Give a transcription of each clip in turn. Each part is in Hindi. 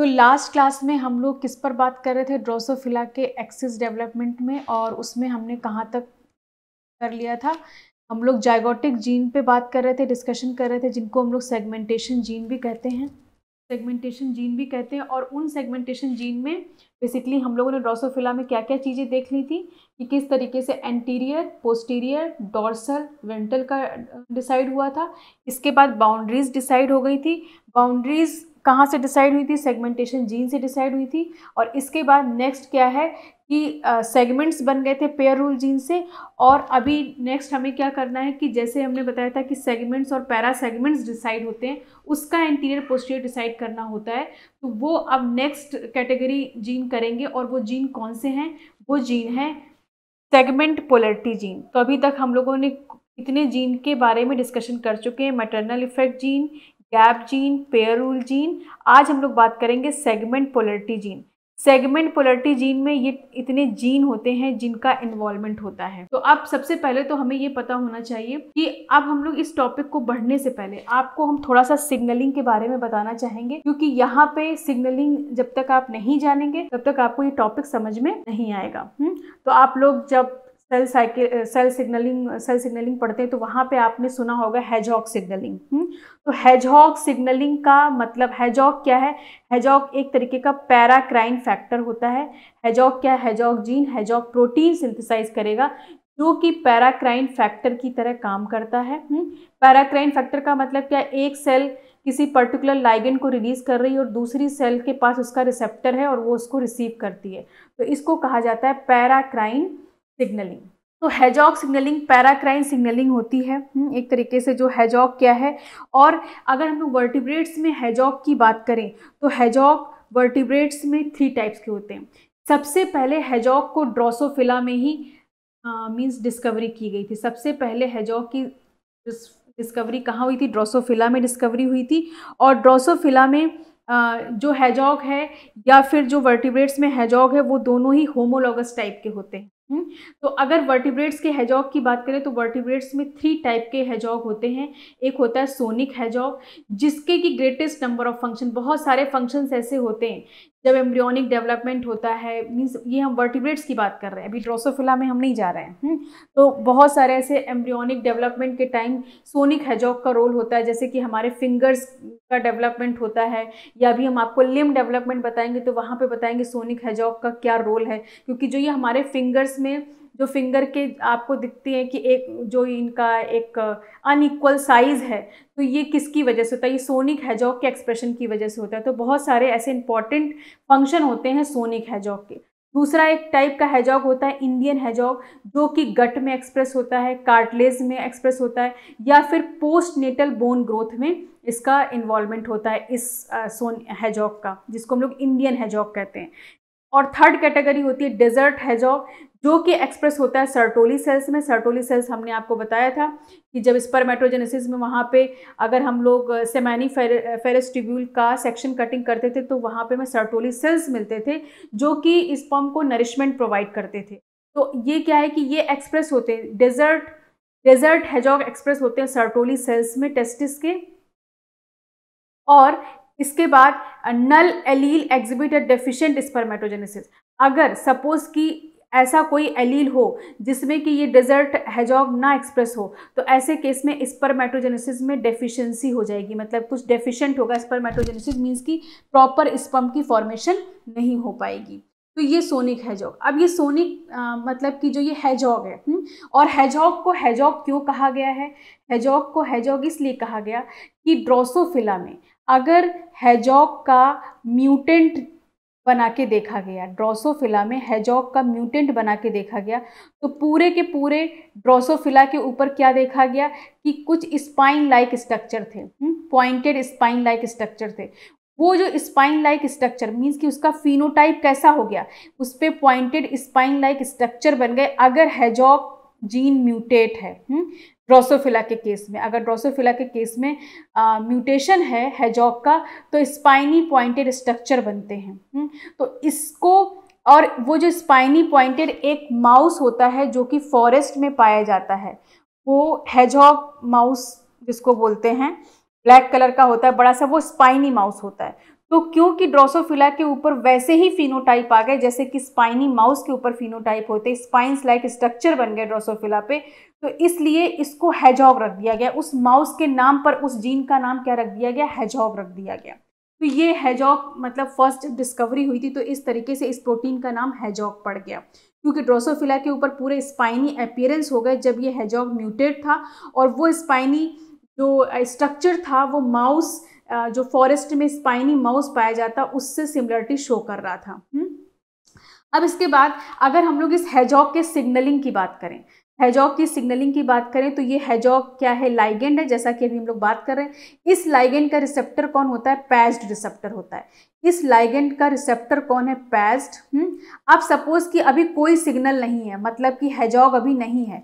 तो लास्ट क्लास में हम लोग किस पर बात कर रहे थे ड्रोसोफिला के एक्सिस डेवलपमेंट में और उसमें हमने कहाँ तक कर लिया था हम लोग जाइगोटिक जीन पे बात कर रहे थे डिस्कशन कर रहे थे जिनको हम लोग सेगमेंटेशन जीन भी कहते हैं सेगमेंटेशन जीन भी कहते हैं और उन सेगमेंटेशन जीन में बेसिकली हम लोगों ने ड्रोसोफिला में क्या क्या चीज़ें देख ली थी कि किस तरीके से एंटीरियर पोस्टीरियर डॉर्सल वेंटल का डिसाइड हुआ था इसके बाद बाउंड्रीज डिसाइड हो गई थी बाउंड्रीज़ कहाँ से डिसाइड हुई थी सेगमेंटेशन जीन से डिसाइड हुई थी और इसके बाद नेक्स्ट क्या है कि सेगमेंट्स uh, बन गए थे पेयर रूल जीन से और अभी नेक्स्ट हमें क्या करना है कि जैसे हमने बताया था कि सेगमेंट्स और पैरा सेगमेंट्स डिसाइड होते हैं उसका इंटीरियर पोस्टियर डिसाइड करना होता है तो वो अब नेक्स्ट कैटेगरी जीन करेंगे और वो जीन कौन से हैं वो जीन है सेगमेंट पोलर्टी जीन तो अभी तक हम लोगों ने इतने जीन के बारे में डिस्कशन कर चुके हैं maternal effect gene gap gene pair rule gene आज हम लोग बात करेंगे segment polarity gene segment polarity gene में ये इतने जीन होते हैं जिनका इन्वॉल्वमेंट होता है तो अब सबसे पहले तो हमें ये पता होना चाहिए कि अब हम लोग इस टॉपिक को बढ़ने से पहले आपको हम थोड़ा सा सिग्नलिंग के बारे में बताना चाहेंगे क्योंकि यहाँ पे सिग्नलिंग जब तक आप नहीं जानेंगे तब तक आपको ये टॉपिक समझ में नहीं आएगा हुँ? हम्म? तो आप लोग जब cell cycle cell signalling cell signalling पढ़ते हैं तो वहाँ पे आपने सुना होगा हैजॉक हम्म? सिग्नलिंग तो हैजॉक सिग्नलिंग का मतलब हैजॉक क्या है हैजॉक एक तरीके का पैराक्राइन फैक्टर होता है हैजॉक क्या है hedgehog gene hedgehog protein synthesise करेगा जो कि पैराक्राइन फैक्टर की तरह काम करता है पैराक्राइन हम्म? फैक्टर का मतलब क्या एक सेल किसी पर्टिकुलर लाइगन को रिलीज़ कर रही है और दूसरी सेल के पास उसका रिसेप्टर है और वो उसको रिसीव करती है तो इसको कहा जाता है पैराक्राइन सिग्नलिंग तो हैजॉक सिग्नलिंग पैराक्राइन सिग्नलिंग होती है हम्म, एक तरीके से जो हैजॉक क्या है और अगर हम लोग वर्टिब्रेट्स में हैजॉक की बात करें तो हैजॉक वर्टिब्रेट्स में थ्री टाइप्स के होते हैं सबसे पहले हैजॉक को ड्रोसोफिला में ही मीन्स uh, डिस्कवरी की गई थी सबसे पहले हैजॉक की डिस्कवरी कहाँ हुई थी ड्रोसोफिला में डिस्कवरी हुई थी और ड्रोसोफिला में जो हैजॉक है या फिर जो वर्टिब्रेट्स में हैजॉक है वो दोनों ही होमोलोगस टाइप के होते हैं हम्म, तो अगर वर्टिब्रेट्स के हैजॉग की बात करें तो वर्टिब्रेट्स में थ्री टाइप के हैजॉग होते हैं एक होता है सोनिक हैजॉग जिसके कि ग्रेटेस्ट नंबर ऑफ फंक्शन बहुत सारे फंक्शंस ऐसे होते हैं जब एम्ब्रियोनिक डेवलपमेंट होता है मीन्स ये हम वर्टिब्रेट्स की बात कर रहे हैं अभी ड्रोसोफिला में हम नहीं जा रहे हैं हुँ? हम्म। तो बहुत सारे ऐसे एम्ब्रियोनिक डेवलपमेंट के टाइम सोनिक हेजॉक का रोल होता है जैसे कि हमारे फिंगर्स का डेवलपमेंट होता है या अभी हम आपको लिम डेवलपमेंट बताएंगे तो वहाँ पर बताएंगे सोनिक हेजॉक का क्या रोल है क्योंकि जो ये हमारे फिंगर्स में जो फिंगर के आपको दिखती है कि एक जो इनका एक अनइक्वल साइज़ है तो ये किसकी वजह से होता है ये सोनिक हैजॉक के एक्सप्रेशन की वजह से होता है तो बहुत सारे ऐसे इंपॉर्टेंट फंक्शन होते हैं सोनिक हैजॉक के दूसरा एक टाइप का हैजॉग होता है इंडियन हैजॉग जो कि गट में एक्सप्रेस होता है कार्टलेज में एक्सप्रेस होता है या फिर पोस्ट नेटल बोन ग्रोथ में इसका इन्वॉल्वमेंट होता है इस सोन हैजॉग का जिसको हम लोग इंडियन हैजॉग कहते हैं और थर्ड कैटेगरी होती है डेजर्ट हैजॉग जो कि एक्सप्रेस होता है सर्टोली सेल्स में सर्टोली सेल्स हमने आपको बताया था कि जब स्पर्मेटोजेनेसिस में वहाँ पे अगर हम लोग सेमैनी फेरेस्टिब्यूल का सेक्शन कटिंग करते थे तो वहाँ पे हमें सर्टोली सेल्स मिलते थे जो कि स्पर्म को नरिशमेंट प्रोवाइड करते थे तो ये क्या है कि ये एक्सप्रेस होते हैं डेजर्ट डेजर्ट हैजॉग एक्सप्रेस होते हैं सर्टोली सेल्स में टेस्टिस के और इसके बाद null allele exhibit deficient spermatogenesis अगर सपोज कि ऐसा कोई एलील हो जिसमें कि ये डेजर्ट हैजॉग ना एक्सप्रेस हो तो ऐसे केस में स्पर्मेटोजेनेसिस में डेफिशिएंसी हो जाएगी मतलब कुछ डेफिशिएंट होगा स्पर्मेटोजेनेसिस मीन्स कि प्रॉपर स्पर्म की फॉर्मेशन नहीं हो पाएगी तो ये सोनिक हैजॉग अब ये सोनिक आ, मतलब कि जो ये हैजॉग है हुँ? हम्म, और हैजॉग को हैजॉग क्यों कहा गया है हैजॉग को हैजॉग इसलिए कहा गया कि ड्रोसोफिला में अगर हैजॉग का म्यूटेंट बना के देखा गया ड्रोसोफिला में हैजॉक का म्यूटेंट बना के देखा गया तो पूरे के पूरे ड्रोसोफिला के ऊपर क्या देखा गया कि कुछ स्पाइन लाइक स्ट्रक्चर थे पॉइंटेड स्पाइन लाइक स्ट्रक्चर थे वो जो स्पाइन लाइक स्ट्रक्चर मीन्स कि उसका फिनोटाइप कैसा हो गया उस पर पॉइंटेड स्पाइन लाइक स्ट्रक्चर बन गए अगर हैजॉक जीन म्यूटेट है हम्म, ड्रोसोफिला के केस में अगर ड्रोसोफिला के केस में म्यूटेशन है हैजॉक का तो स्पाइनी पॉइंटेड स्ट्रक्चर बनते हैं हम्म, तो इसको और वो जो स्पाइनी पॉइंटेड एक माउस होता है जो कि फॉरेस्ट में पाया जाता है वो हैजॉक माउस जिसको बोलते हैं ब्लैक कलर का होता है बड़ा सा वो स्पाइनी माउस होता है तो क्योंकि ड्रोसोफिला के ऊपर वैसे ही फिनोटाइप आ गए जैसे कि स्पाइनी माउस के ऊपर फिनोटाइप होते स्पाइंस लाइक स्ट्रक्चर बन गए ड्रोसोफिला पे तो इसलिए इसको हैजॉग रख दिया गया उस माउस के नाम पर उस जीन का नाम क्या रख दिया गया हैजॉग रख दिया गया तो ये हैजॉग मतलब फर्स्ट डिस्कवरी हुई थी तो इस तरीके से इस प्रोटीन का नाम हैजॉग पड़ गया क्योंकि ड्रोसोफिला के ऊपर पूरे स्पाइनी अपियरेंस हो गए जब ये हैजॉग म्यूटेड था और वो स्पाइनी जो स्ट्रक्चर था वो माउस जो फॉरेस्ट में स्पाइनी माउस पाया जाता उससे सिमिलरिटी शो कर रहा था हुँ? हम्म। अब इसके बाद अगर हम लोग इस हैजॉग के सिग्नलिंग की बात करें हैजॉग की सिग्नलिंग की बात करें तो ये हैजॉग क्या है लाइगेंड है जैसा कि अभी हम लोग बात कर रहे हैं इस लाइगेंड का रिसेप्टर कौन होता है पैज्ड रिसेप्टर होता है इस लाइगेंड का रिसेप्टर कौन है पैज्ड अब हम्म, सपोज कि अभी कोई सिग्नल नहीं है मतलब कि हैजॉग अभी नहीं है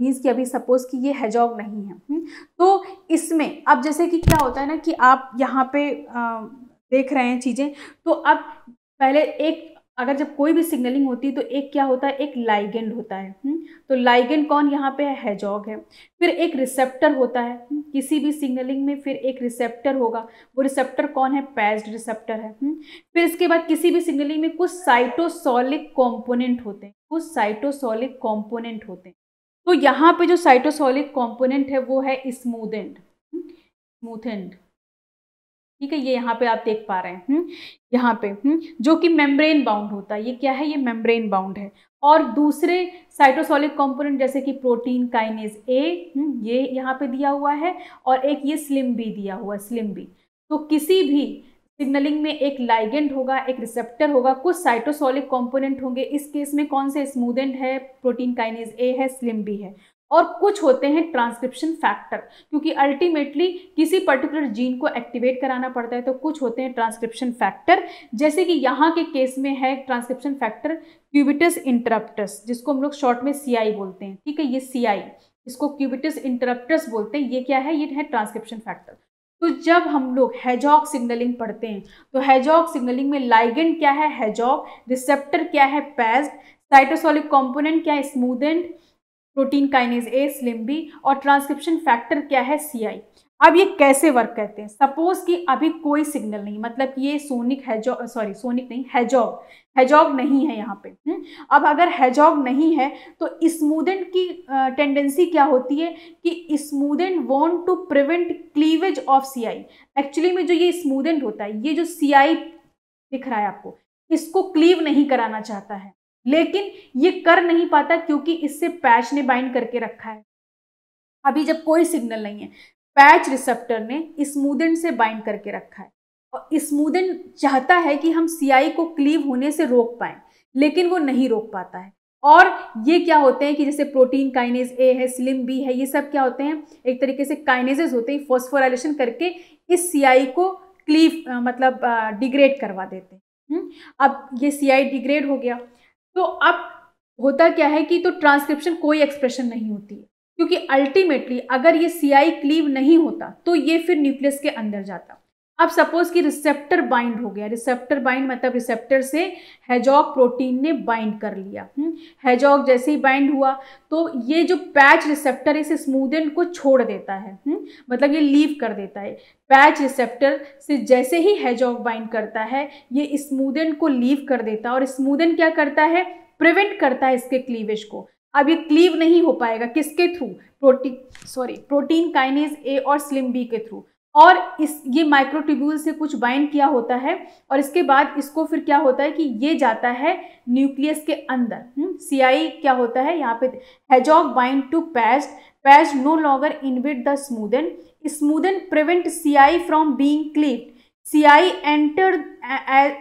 मीन्स कि अभी सपोज कि ये हैजॉग नहीं है हुँ? हम्म, तो इसमें अब जैसे कि क्या होता है ना कि आप यहाँ पे आ, देख रहे हैं चीज़ें तो अब पहले एक अगर जब कोई भी सिग्नलिंग होती है तो एक क्या होता है एक लाइगेंड होता है हम्म? तो लाइगेंड कौन यहाँ पे है हैजॉग है फिर एक रिसेप्टर होता है हम्म? किसी भी सिग्नलिंग में फिर एक रिसेप्टर होगा वो रिसेप्टर कौन है पैज्ड रिसेप्टर है हम्म? फिर इसके बाद किसी भी सिग्नलिंग में कुछ साइटोसॉलिक कॉम्पोनेंट होते हैं कुछ साइटोसॉलिक कॉम्पोनेंट होते हैं तो यहाँ पर जो साइटोसॉलिक कॉम्पोनेंट है वो है स्मूदेंड स्मूथेंड ठीक है ये यहाँ पे आप देख पा रहे हैं हुँ? हम्म, यहाँ पे हुँ? हम्म, जो कि मेम्ब्रेन बाउंड होता है ये क्या है ये मेम्ब्रेन बाउंड है और दूसरे साइटोसोलिक कंपोनेंट जैसे कि प्रोटीन काइनेज ए ये यहाँ पे दिया हुआ है और एक ये स्लिम बी दिया हुआ है स्लिम बी तो किसी भी सिग्नलिंग में एक लाइगेंड होगा एक रिसेप्टर होगा कुछ साइटोसोलिक कंपोनेंट होंगे इस केस में कौन से स्मूदेंट है प्रोटीन काइनेज ए है स्लिम बी है और कुछ होते हैं ट्रांसक्रिप्शन फैक्टर क्योंकि अल्टीमेटली किसी पर्टिकुलर जीन को एक्टिवेट कराना पड़ता है तो कुछ होते हैं ट्रांसक्रिप्शन फैक्टर जैसे कि यहाँ के केस में है ट्रांसक्रिप्शन फैक्टर क्यूबिटस इंटरप्टस जिसको हम लोग शॉर्ट में सीआई बोलते हैं ठीक है ये सी इसको क्यूबिटस इंटरप्टस बोलते हैं ये क्या है ये है ट्रांसक्रिप्शन फैक्टर तो जब हम लोग हैजॉक सिग्नलिंग पढ़ते हैं तो हैजॉक सिग्नलिंग में लाइगेंड क्या है हैजॉक रिसेप्टर क्या है पैज साइटोसोलिक कॉम्पोनेंट क्या है smoothened protein kinase A slim B और ट्रांसक्रिप्शन फैक्टर क्या है सी आई अब ये कैसे वर्क करते हैं सपोज कि अभी कोई सिग्नल नहीं मतलब ये सोनिक हैजॉग सॉरी सोनिक नहीं हैजॉग हैजॉग नहीं है यहाँ पे हुँ? हम्म? अब अगर हैजॉग नहीं है तो स्मूदेंट की टेंडेंसी क्या होती है कि smoothened want to prevent cleavage of C I actually में जो ये स्मूदेंट होता है ये जो सी आई दिख रहा है आपको इसको क्लीव नहीं कराना चाहता है लेकिन ये कर नहीं पाता क्योंकि इससे पैच ने बाइंड करके रखा है अभी जब कोई सिग्नल नहीं है पैच रिसेप्टर ने स्मूदन से बाइंड करके रखा है और स्मूदन चाहता है कि हम सीआई को क्लीव होने से रोक पाए लेकिन वो नहीं रोक पाता है और ये क्या होते हैं कि जैसे प्रोटीन काइनेज ए है स्लिम बी है ये सब क्या होते हैं एक तरीके से काइनेजेस होते हैं फोस्फोराइलेशन करके इस सीआई को क्लीव मतलब डिग्रेड करवा देते हैं हम्म, अब ये सीआई डिग्रेड हो गया तो अब होता क्या है कि तो ट्रांसक्रिप्शन कोई एक्सप्रेशन नहीं होती क्योंकि अल्टीमेटली अगर ये सीआई क्लीव नहीं होता तो ये फिर न्यूक्लियस के अंदर जाता अब सपोज कि रिसेप्टर बाइंड हो गया रिसेप्टर बाइंड मतलब रिसेप्टर से हैजॉग प्रोटीन ने बाइंड कर लिया हैजॉग हम्म, जैसे ही बाइंड हुआ तो ये जो पैच रिसेप्टर इस स्मूदन को छोड़ देता है हुँ? हम्म, मतलब ये लीव कर देता है पैच रिसेप्टर से जैसे ही हैजॉग बाइंड करता है ये स्मूदन को लीव कर देता है और स्मूदन क्या करता है प्रिवेंट करता है इसके क्लीवेज को अब ये क्लीव नहीं हो पाएगा किसके through protein sorry protein kinase A और स्लिम बी के थ्रू और इस ये माइक्रोट्यूब्यूल से कुछ बाइंड किया होता है और इसके बाद इसको फिर क्या होता है कि ये जाता है न्यूक्लियस के अंदर सी हम्म, आई क्या होता है यहाँ पे hedgehog bind to patched patched no longer inhibit the smoothen smoothen prevent C I from being clipped C I enter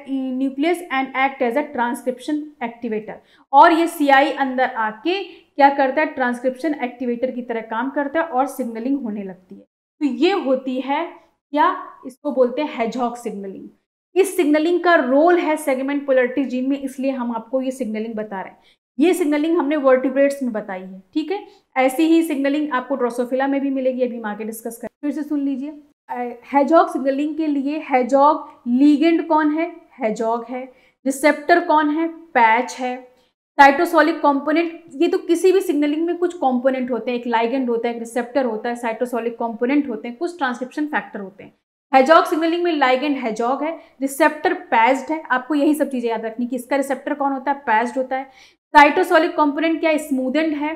nucleus and act as a transcription activator और ये सी आई अंदर आके क्या करता है ट्रांसक्रिप्शन एक्टिवेटर की तरह काम करता है और सिग्नलिंग होने लगती है तो ये होती है क्या इसको बोलते हैं हेजॉक सिग्नलिंग इस सिग्नलिंग का रोल है सेगमेंट पोलरिटी जीन में इसलिए हम आपको ये सिग्नलिंग बता रहे हैं ये सिग्नलिंग हमने वर्टिब्रेट्स में बताई है ठीक है ऐसी ही सिग्नलिंग आपको ड्रोसोफिला में भी मिलेगी अभी हम आगे डिस्कस करें फिर से सुन लीजिए हैजॉग सिग्नलिंग के लिए हैजॉग लीगेंड कौन है हैजॉग है रिसेप्टर कौन है पैच है साइटोसोलिक कंपोनेंट ये तो किसी भी सिग्नलिंग में कुछ कंपोनेंट होते हैं एक लाइगेंड होता है एक रिसेप्टर होता है साइटोसोलिक कंपोनेंट होते हैं कुछ ट्रांसक्रिप्शन फैक्टर होते हैं हैजॉग सिग्नलिंग में लाइगेंड हैजॉग है रिसेप्टर पैज्ड है आपको यही सब चीज़ें याद रखनी कि इसका रिसेप्टर कौन होता है पैज्ड होता है साइटोसोलिक कॉम्पोनेंट क्या स्मूदेंड है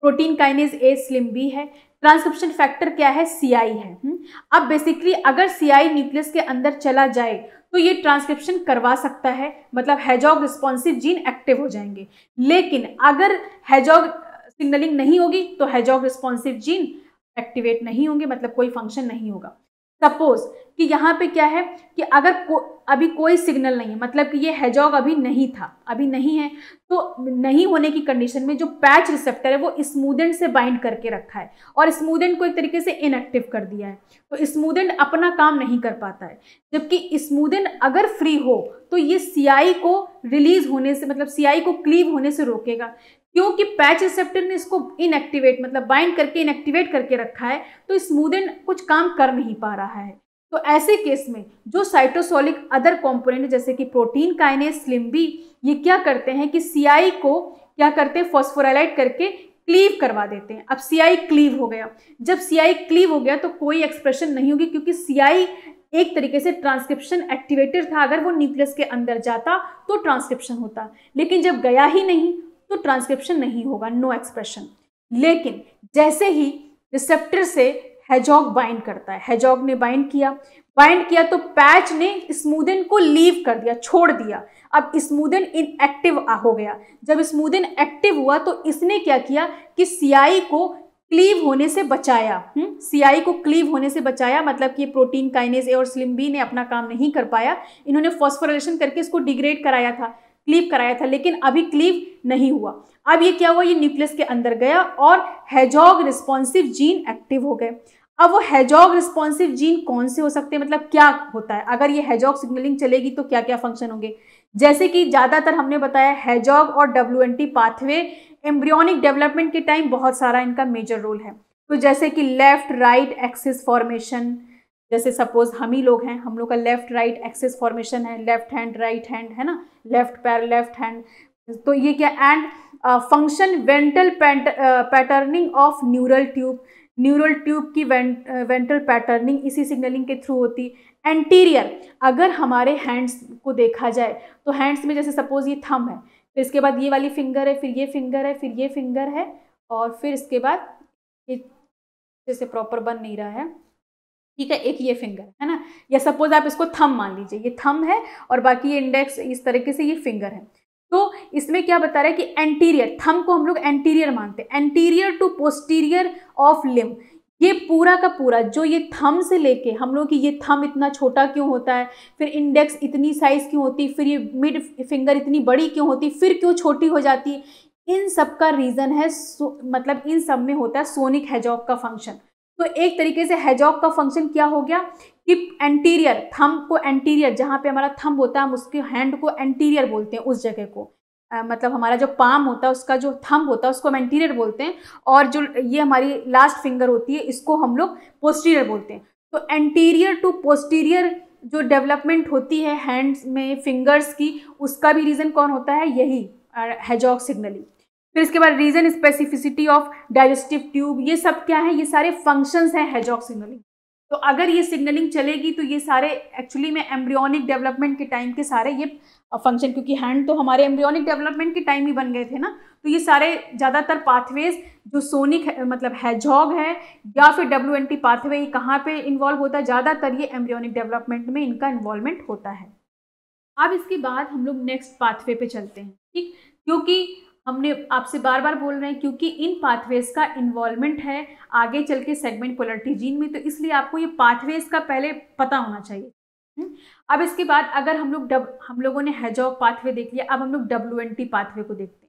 protein kinase A slim B है ट्रांसक्रिप्शन फैक्टर क्या है सी है हम्म, अब बेसिकली अगर सी न्यूक्लियस के अंदर चला जाए तो ये ट्रांसक्रिप्शन करवा सकता है मतलब हैजॉग रिस्पॉन्सिव जीन एक्टिव हो जाएंगे लेकिन अगर हैजॉग सिग्नलिंग नहीं होगी तो हैजॉग रिस्पॉन्सिव जीन एक्टिवेट नहीं होंगे मतलब कोई फंक्शन नहीं होगा सपोज कि यहाँ पे क्या है कि अगर को, अभी कोई सिग्नल नहीं है मतलब कि ये हैजॉग अभी नहीं था अभी नहीं है तो नहीं होने की कंडीशन में जो पैच रिसेप्टर है वो स्मूदेंट से बाइंड करके रखा है और स्मूदेंट को एक तरीके से इनएक्टिव कर दिया है तो स्मूदेंट अपना काम नहीं कर पाता है जबकि स्मूदेंट अगर फ्री हो तो ये सीआई को रिलीज होने से मतलब सीआई को क्लीव होने से रोकेगा क्योंकि पैच रिसेप्टर ने इसको इनएक्टिवेट मतलब बाइंड करके इनएक्टिवेट करके रखा है तो स्मूदन कुछ काम कर नहीं पा रहा है तो ऐसे केस में जो साइटोसोलिक अदर कॉम्पोनेंट जैसे कि प्रोटीन काइने स्लिम्बी ये क्या करते हैं कि सी को क्या करते हैं फॉस्फोराइलाइट करके क्लीव करवा देते हैं अब सी क्लीव हो गया जब सी क्लीव हो गया तो कोई एक्सप्रेशन नहीं होगी क्योंकि सी एक तरीके से ट्रांसक्रिप्शन एक्टिवेटेड था अगर वो न्यूक्लियस के अंदर जाता तो ट्रांसक्रिप्शन होता लेकिन जब गया ही नहीं तो ट्रांसक्रिप्शन नहीं होगा नो no एक्सप्रेशन लेकिन जैसे ही रिसेप्टर से हैजॉग बाइंड करता है हैजॉग ने बाइंड किया बाइंड किया तो पैच ने स्मूदन को लीव कर दिया छोड़ दिया अब स्मूदन इनएक्टिव हो गया जब स्मूदन एक्टिव हुआ तो इसने क्या किया कि सीआई को क्लीव होने से बचाया सीआई हम्म, को क्लीव होने से बचाया मतलब कि प्रोटीन काइनेज ए और स्लिम बी ने अपना काम नहीं कर पाया इन्होंने फॉस्फोरेशन करके इसको डिग्रेड कराया था क्लीव कराया था लेकिन अभी क्लीव नहीं हुआ अब ये क्या हुआ ये न्यूक्लियस के अंदर गया और हैजॉग रिस्पॉन्सिव जीन एक्टिव हो गए अब वो हैजॉग रिस्पॉन्सिव जीन कौन से हो सकते हैं मतलब क्या होता है अगर ये हैजॉग सिग्नलिंग चलेगी तो क्या क्या फंक्शन होंगे जैसे कि ज़्यादातर हमने बताया हैजॉग और डब्ल्यू पाथवे एम्ब्रियोनिक डेवलपमेंट के टाइम बहुत सारा इनका मेजर रोल है तो जैसे कि लेफ्ट राइट एक्सिस फॉर्मेशन जैसे सपोज हम ही लोग हैं हम लोग का लेफ्ट राइट एक्सेस फॉर्मेशन है लेफ्ट हैंड राइट हैंड है ना लेफ्ट पैर लेफ्ट हैंड तो ये क्या and function ventral patterning of neural tube neural tube की वेंटल पैटर्निंग uh, इसी सिग्नलिंग के थ्रू होती एंटीरियर अगर हमारे हैंड्स को देखा जाए तो हैंड्स में जैसे सपोज ये थम है फिर इसके बाद ये वाली फिंगर है फिर ये फिंगर है फिर ये फिंगर है और फिर इसके बाद ये जैसे प्रॉपर बन नहीं रहा है ठीक है एक ये फिंगर है ना या सपोज आप इसको थम मान लीजिए ये थम है और बाकी ये इंडेक्स इस तरीके से ये फिंगर है तो इसमें क्या बता रहा है कि एंटीरियर थम को हम लोग एंटीरियर मानते हैं anterior to posterior of limb ये पूरा का पूरा जो ये थम से लेके हम लोग की ये थम इतना छोटा क्यों होता है फिर इंडेक्स इतनी साइज़ क्यों होती फिर ये मिड फिंगर इतनी बड़ी क्यों होती फिर क्यों छोटी हो जाती इन सब का रीज़न है मतलब इन सब में होता है सोनिक हैजॉक का फंक्शन तो एक तरीके से हैजॉक का फंक्शन क्या हो गया कि एंटीरियर थंब को एंटीरियर जहाँ पे हमारा थंब होता है हम उसके हैंड को एंटीरियर बोलते हैं उस जगह को आ, मतलब हमारा जो पाम होता है उसका जो थंब होता है उसको हम एंटीरियर बोलते हैं और जो ये हमारी लास्ट फिंगर होती है इसको हम लोग पोस्टीरियर बोलते हैं तो एंटीरियर टू पोस्टीरियर जो डेवलपमेंट होती है हैंड्स में फिंगर्स की उसका भी रीज़न कौन होता है यही हैजॉक सिग्नलिंग फिर इसके बाद region specificity of digestive tube ये सब क्या है ये सारे फंक्शंस हैं हेजॉक सिग्नलिंग तो अगर ये सिग्नलिंग चलेगी तो ये सारे एक्चुअली में एम्ब्रियोनिक डेवलपमेंट के टाइम के सारे ये फंक्शन क्योंकि हैंड तो हमारे एम्ब्रियोनिक डेवलपमेंट के टाइम ही बन गए थे ना तो ये सारे ज़्यादातर पाथवेज जो सोनिक मतलब हैजॉग है या फिर डब्ल्यू एन टी पाथवे ये कहाँ पर इन्वॉल्व होता है ज़्यादातर ये एम्ब्रियोनिक डेवलपमेंट में इनका इन्वॉल्वमेंट होता है अब इसके बाद हम लोग नेक्स्ट पाथवे पे चलते हैं ठीक क्योंकि हमने आपसे बार बार बोल रहे हैं क्योंकि इन पाथवेज का इन्वॉल्वमेंट है आगे चल के सेगमेंट पोलर्टी जीन में तो इसलिए आपको ये पाथवेज का पहले पता होना चाहिए हम्म, अब इसके बाद अगर हम लोग डब हम लोगों ने हैजॉग पाथवे देख लिया अब हम लोग डब्ल्यू पाथवे को देखते हैं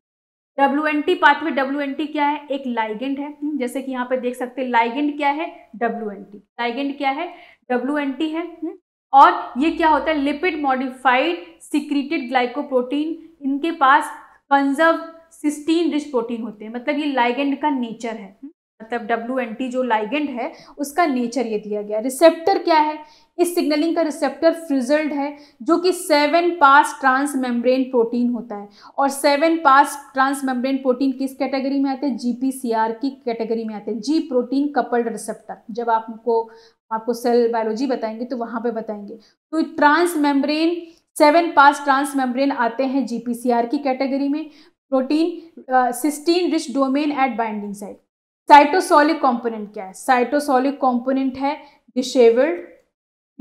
W N T pathway W N T क्या है एक लाइगेंड है हम्म, जैसे कि यहाँ पे देख सकते हैं लाइगेंड क्या है डब्ल्यू एन टी लाइगेंड क्या है डब्ल्यू एन टी है हम्म, और ये क्या होता है लिपिड मॉडिफाइड सिक्रीटेड ग्लाइकोप्रोटीन इनके पास कंजर्व सिस्टीन रिच प्रोटीन होते हैं मतलब ये लाइगेंड का नेचर है मतलब डब्ल्यू एन टी जो लाइगेंड है उसका नेचर ये दिया गया रिसेप्टर क्या है इस सिग्नलिंग का रिसेप्टर फ्रिजल्ड है जो कि seven pass transmembrane protein होता है और seven pass transmembrane protein किस कैटेगरी में आते हैं जी पी सी आर की कैटेगरी में आते हैं जी प्रोटीन कपल्ड रिसेप्टर जब आपको आपको सेल बायोलॉजी बताएंगे तो वहाँ पे बताएंगे तो transmembrane seven pass transmembrane आते हैं जीपीसीआर की कैटेगरी में protein cysteine rich domain at binding site cytosolic component क्या है साइटोसोलिक कंपोनेंट है डिशेवल्ड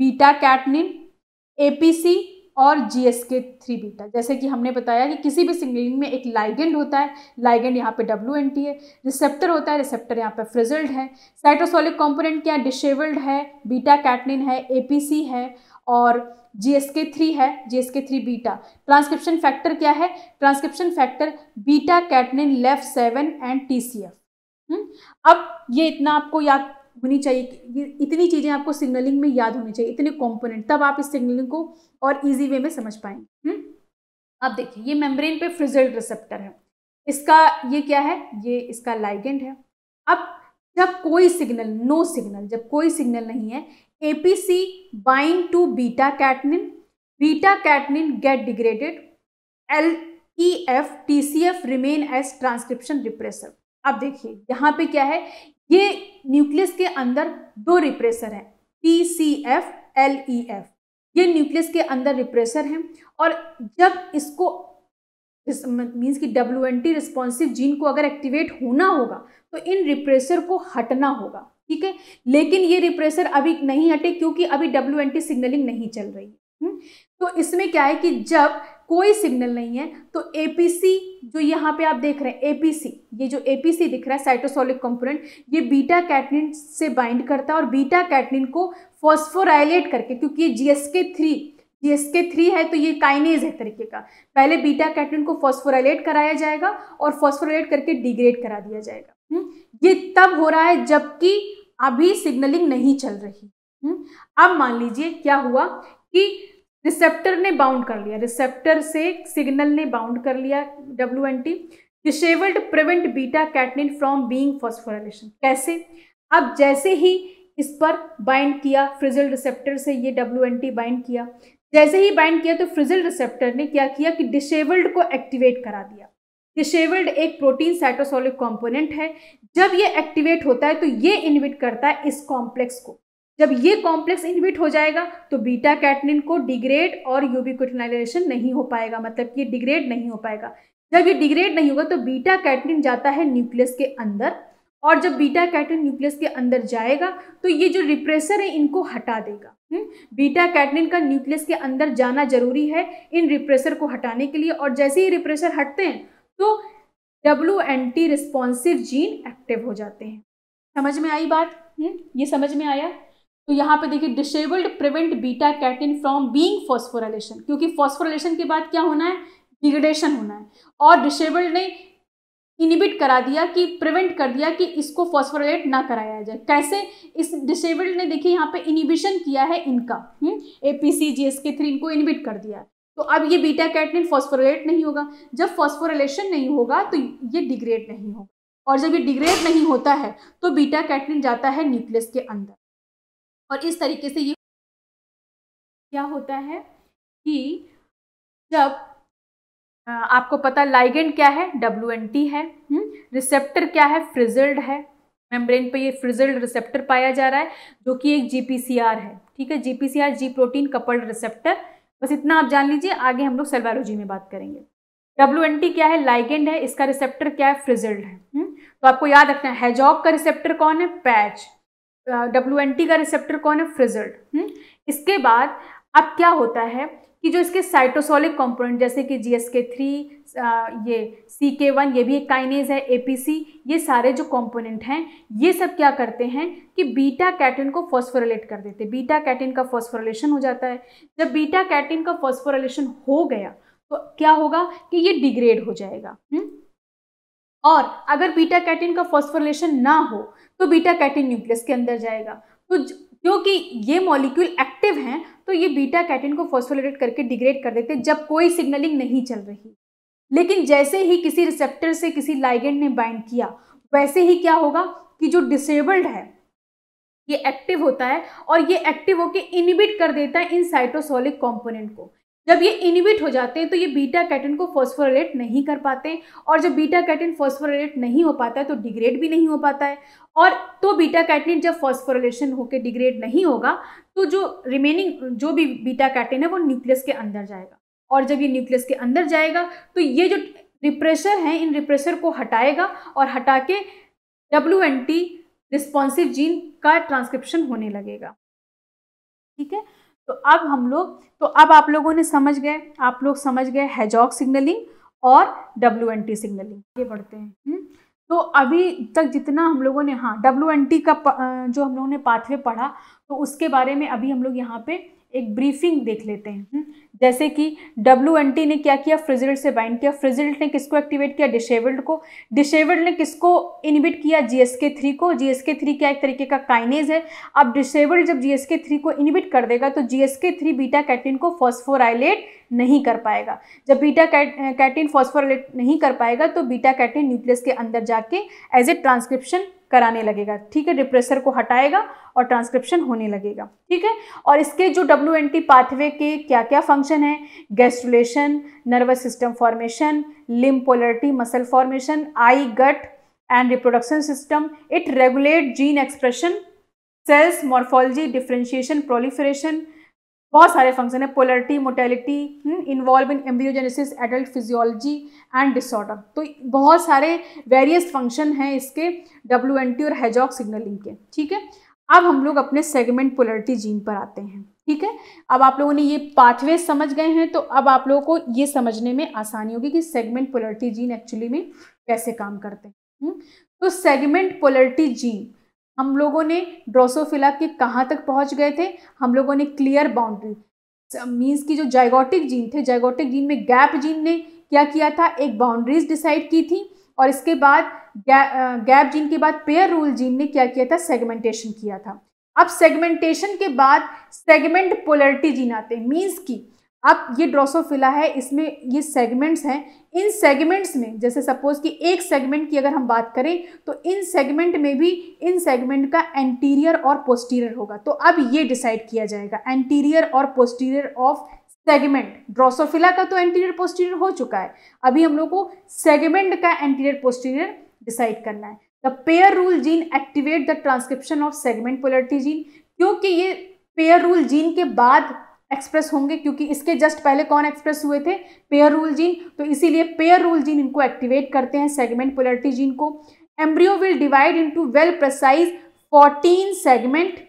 बीटा कैटनिन एपीसी और जीएसके थ्री बीटा जैसे कि हमने बताया कि किसी भी सिग्नलिंग में एक लाइगेंड होता है लाइगेंड यहाँ पे डब्ल्यू एन टी है रिसेप्टर होता है रिसेप्टर यहाँ पे फ्रिजल्ड है साइटोसोलिक कंपोनेंट क्या है डिशेबल्ड है बीटा कैटनिन है एपीसी है और जीएसके थ्री है GSK three beta transcription factor क्या है transcription factor beta catenin left seven and TCF अब ये इतना आपको याद होनी चाहिए ये इतनी चीज़ें आपको सिग्नलिंग में याद होनी चाहिए इतने कॉम्पोनेंट तब आप इस सिग्नलिंग को और इजी वे में समझ पाएंगे हम्म? अब देखिए ये मेम्ब्रेन पे फ्रिजल्ड रिसेप्टर है इसका ये क्या है ये इसका लाइगेंड है अब जब कोई सिग्नल नो सिग्नल जब कोई सिग्नल नहीं है to beta catenin beta catenin get degraded L E F T C F remain as transcription repressor अब देखिए यहाँ पे क्या है ये न्यूक्लियस के अंदर दो रिप्रेसर हैं T C F L E F ये न्यूक्लियस के अंदर रिप्रेसर हैं और जब इसको मीन्स कि W N T responsive gene को अगर एक्टिवेट होना होगा तो इन रिप्रेसर को हटना होगा ठीक है लेकिन ये रिप्रेसर अभी नहीं हटे क्योंकि अभी डब्ल्यू सिग्नलिंग नहीं चल रही है हम्म? तो इसमें क्या है कि जब कोई सिग्नल नहीं है तो एपीसी जो यहाँ पे आप देख रहे हैं एपीसी ये जो एपीसी दिख रहा है साइटोसोलिक कंपोनेंट ये बीटा कैटनिन से बाइंड करता है और बीटा कैटनिन को फॉस्फोराइलेट करके क्योंकि ये जीएसके थ्री जीएसके थ्री है तो ये काइनेज है तरीके का पहले बीटा कैटनिन को फॉस्फोराइलेट कराया जाएगा और फॉस्फोराइलेट करके डिग्रेड करा दिया जाएगा हुँ? हम्म? ये तब हो रहा है जबकि अभी सिग्नलिंग नहीं चल रही हम्म? अब मान लीजिए क्या हुआ कि रिसेप्टर ने बाउंड कर लिया रिसेप्टर से सिग्नल ने बाउंड कर लिया W N T dishevelled prevent beta catenin from being phosphorylation कैसे अब जैसे ही इस पर बाइंड किया फ्रिजल रिसेप्टर से ये डब्ल्यू एन टी बाइंड किया जैसे ही बाइंड किया तो फ्रिजल रिसेप्टर ने क्या किया कि डिसेबल्ड को एक्टिवेट करा दिया ये शेवल्ड एक प्रोटीन साइटोसोलिक कंपोनेंट है जब ये एक्टिवेट होता है तो ये इनविट करता है इस कॉम्प्लेक्स को जब ये कॉम्प्लेक्स इनविट हो जाएगा तो बीटा कैटनिन को डिग्रेड और यूबिक्विटनाइजेशन नहीं हो पाएगा मतलब कि डिग्रेड नहीं हो पाएगा जब ये डिग्रेड नहीं होगा तो बीटा कैटनिन जाता है न्यूक्लियस के अंदर और जब बीटा कैटनिन न्यूक्लियस के अंदर जाएगा तो ये जो रिप्रेसर है इनको हटा देगा हुँ? हम्म? बीटा कैटनिन का न्यूक्लियस के अंदर जाना जरूरी है इन रिप्रेसर को हटाने के लिए और जैसे ही रिप्रेसर हटते हैं तो W N T responsive gene active हो जाते हैं समझ में आई बात हुँ? हम्म, ये समझ में आया तो यहाँ पे देखिए dishevelled prevent beta catenin from being phosphorylation क्योंकि फॉस्फोरलेशन के बाद क्या होना है डिग्रेडेशन होना है और डिसेबल्ड ने इनिबिट करा दिया कि प्रिवेंट कर दिया कि इसको फॉस्फोरलेट ना कराया जाए कैसे इस डिसेबल्ड ने देखिए यहाँ पे इनिबिशन किया है इनका A P C G S K three इनको इनिबिट कर दिया तो अब ये बीटा कैटनिन फॉस्फोरेट नहीं होगा जब फॉस्फोरेशन नहीं होगा तो ये डिग्रेड नहीं होगा और जब ये डिग्रेड नहीं होता है तो बीटा कैटनिन जाता है न्यूक्लियस के अंदर और इस तरीके से ये क्या होता है कि जब आपको पता लाइगेंड क्या है डब्ल्यू एन टी है रिसेप्टर हम्म, क्या है फ्रिजल्ड है मेम्ब्रेन पे ये फ्रिजल्ड रिसेप्टर पाया जा रहा है जो कि एक जीपीसीआर है ठीक है जी GPCR G protein coupled receptor बस इतना आप जान लीजिए आगे हम लोग सेल में बात करेंगे डब्ल्यू एन टी क्या है लाइगेंड है इसका रिसेप्टर क्या है फ्रिजल्ड है हुँ? हम्म? तो आपको याद रखना है हैजॉग का रिसेप्टर कौन है पैच डब्ल्यू एन टी का रिसेप्टर कौन है फ्रिजल्ड हम्म? इसके बाद अब क्या होता है कि जो इसके साइटोसोलिक कंपोनेंट जैसे कि जी एस के थ्री ये सी के वन ये भी एक काइनेज है ए पी सी ये सारे जो कंपोनेंट हैं ये सब क्या करते हैं कि बीटा कैटिन को फॉस्फोरलेट कर देते हैं बीटा कैटिन का फॉस्फोरलेशन हो जाता है जब बीटा कैटिन का फॉस्फोरलेशन हो गया तो क्या होगा कि ये डिग्रेड हो जाएगा हुँ? हम्म? और अगर बीटा कैटिन का फॉस्फोरलेशन ना हो तो बीटा कैटिन न्यूक्लियस के अंदर जाएगा तो क्योंकि ये मॉलिक्यूल एक्टिव हैं तो ये बीटा कैटिन को फॉस्फोलेटेड करके डिग्रेड कर देते हैं जब कोई सिग्नलिंग नहीं चल रही लेकिन जैसे ही किसी रिसेप्टर से किसी लाइगेंड ने बाइंड किया वैसे ही क्या होगा कि जो डिसेबल्ड है ये एक्टिव होता है और ये एक्टिव होकर इनिबिट कर देता है इन साइटोसोलिक कॉम्पोनेंट को जब ये इनिबिट हो जाते हैं तो ये बीटा कैटन को फॉस्फोरेट नहीं कर पाते और जब बीटा कैटन फॉस्फोरेट नहीं हो पाता है तो डिग्रेड भी नहीं हो पाता है और तो बीटा कैटनिन जब फॉस्फोरेशन होकर डिग्रेड नहीं होगा तो जो रिमेनिंग जो भी बीटा कैटन है वो न्यूक्लियस के अंदर जाएगा और जब ये न्यूक्लियस के अंदर जाएगा तो ये जो रिप्रेशर हैं इन रिप्रेशर को हटाएगा और हटा के W N T responsive gene का ट्रांसक्रिप्शन होने लगेगा ठीक है तो अब हम लोग तो अब आप लोगों ने समझ गए आप लोग समझ गए हैजॉक सिग्नलिंग और डब्ल्यू एन टी सिग्नलिंग आगे बढ़ते हैं हुँ? हम्म, तो अभी तक जितना हम लोगों ने हाँ डब्ल्यू एन टी का जो हम लोगों ने पाथवे पढ़ा तो उसके बारे में अभी हम लोग यहाँ पे एक ब्रीफिंग देख लेते हैं हम्म, जैसे कि डब्ल्यू ने क्या किया फ्रिजल्ट से बाइंड किया फ्रिजल्ट ने किसको एक्टिवेट किया डिसेबल्ड को डिसेबल्ड ने किसको इनहिबिट किया जी एस के थ्री को जी एस के थ्री क्या एक तरीके का काइनेज है अब डिसेबल्ड जब जी एस के थ्री को इनहिबिट कर देगा तो G S K three beta catenin को फॉस्फोराइलेट नहीं कर पाएगा जब बीटा कैटिन फॉस्फोराइलेट नहीं कर पाएगा तो बीटा कैटिन न्यूक्लियस के अंदर जाके एज ए ट्रांसक्रिप्शन कराने लगेगा ठीक है डिप्रेसर को हटाएगा और ट्रांसक्रिप्शन होने लगेगा ठीक है और इसके जो डब्ल्यू एन टी पाथवे के क्या क्या फंक्शन हैं gastrulation nervous system formation limb muscle formation eye gut and reproduction system it regulate gene expression cells morphology differentiation proliferation बहुत सारे फंक्शन है polarity motility involve in embryogenesis adult physiology and disorder तो बहुत सारे वेरियस फंक्शन हैं इसके डब्ल्यू और हेजॉक सिग्नलिंग के ठीक है अब हम लोग अपने सेगमेंट पोलरिटी जीन पर आते हैं ठीक है अब आप लोगों ने ये पाथवे समझ गए हैं तो अब आप लोगों को ये समझने में आसानी होगी कि सेगमेंट पोलरिटी जीन एक्चुअली में कैसे काम करते हैं हम्म? तो सेगमेंट पोलरिटी जीन हम लोगों ने ड्रोसोफिला के कहाँ तक पहुँच गए थे हम लोगों ने क्लियर बाउंड्री मीन्स की जो जाइगोटिक जीन थे जाइगोटिक जीन में गैप जीन ने क्या किया था एक बाउंड्रीज डिसाइड की थी और इसके बाद गैप जीन के बाद पेयर रूल जीन ने क्या किया था सेगमेंटेशन किया था अब सेगमेंटेशन के बाद सेगमेंट पोलरिटी जीन आते हैं मीन्स की अब ये ड्रोसोफिला है इसमें ये सेगमेंट्स हैं इन सेगमेंट्स में जैसे सपोज कि एक सेगमेंट की अगर हम बात करें तो इन सेगमेंट में भी इन सेगमेंट का एंटीरियर और पोस्टीरियर होगा तो अब ये डिसाइड किया जाएगा एंटीरियर और पोस्टीरियर ऑफ सेगमेंट ड्रोसोफिला का तो एंटीरियर पोस्टीरियर हो चुका है अभी हम लोग को सेगमेंट का एंटीरियर पोस्टीरियर डिसाइड करना है the pair rule gene activate the transcription of segment polarity gene क्योंकि ये पेयर रूल जीन के बाद एक्सप्रेस होंगे क्योंकि इसके जस्ट पहले कौन एक्सप्रेस हुए थे पेयर रूल जीन तो इसीलिए पेयर रूल जीन इनको एक्टिवेट करते हैं सेगमेंट पोलर्टी जीन को embryo will divide into well precise 14 segment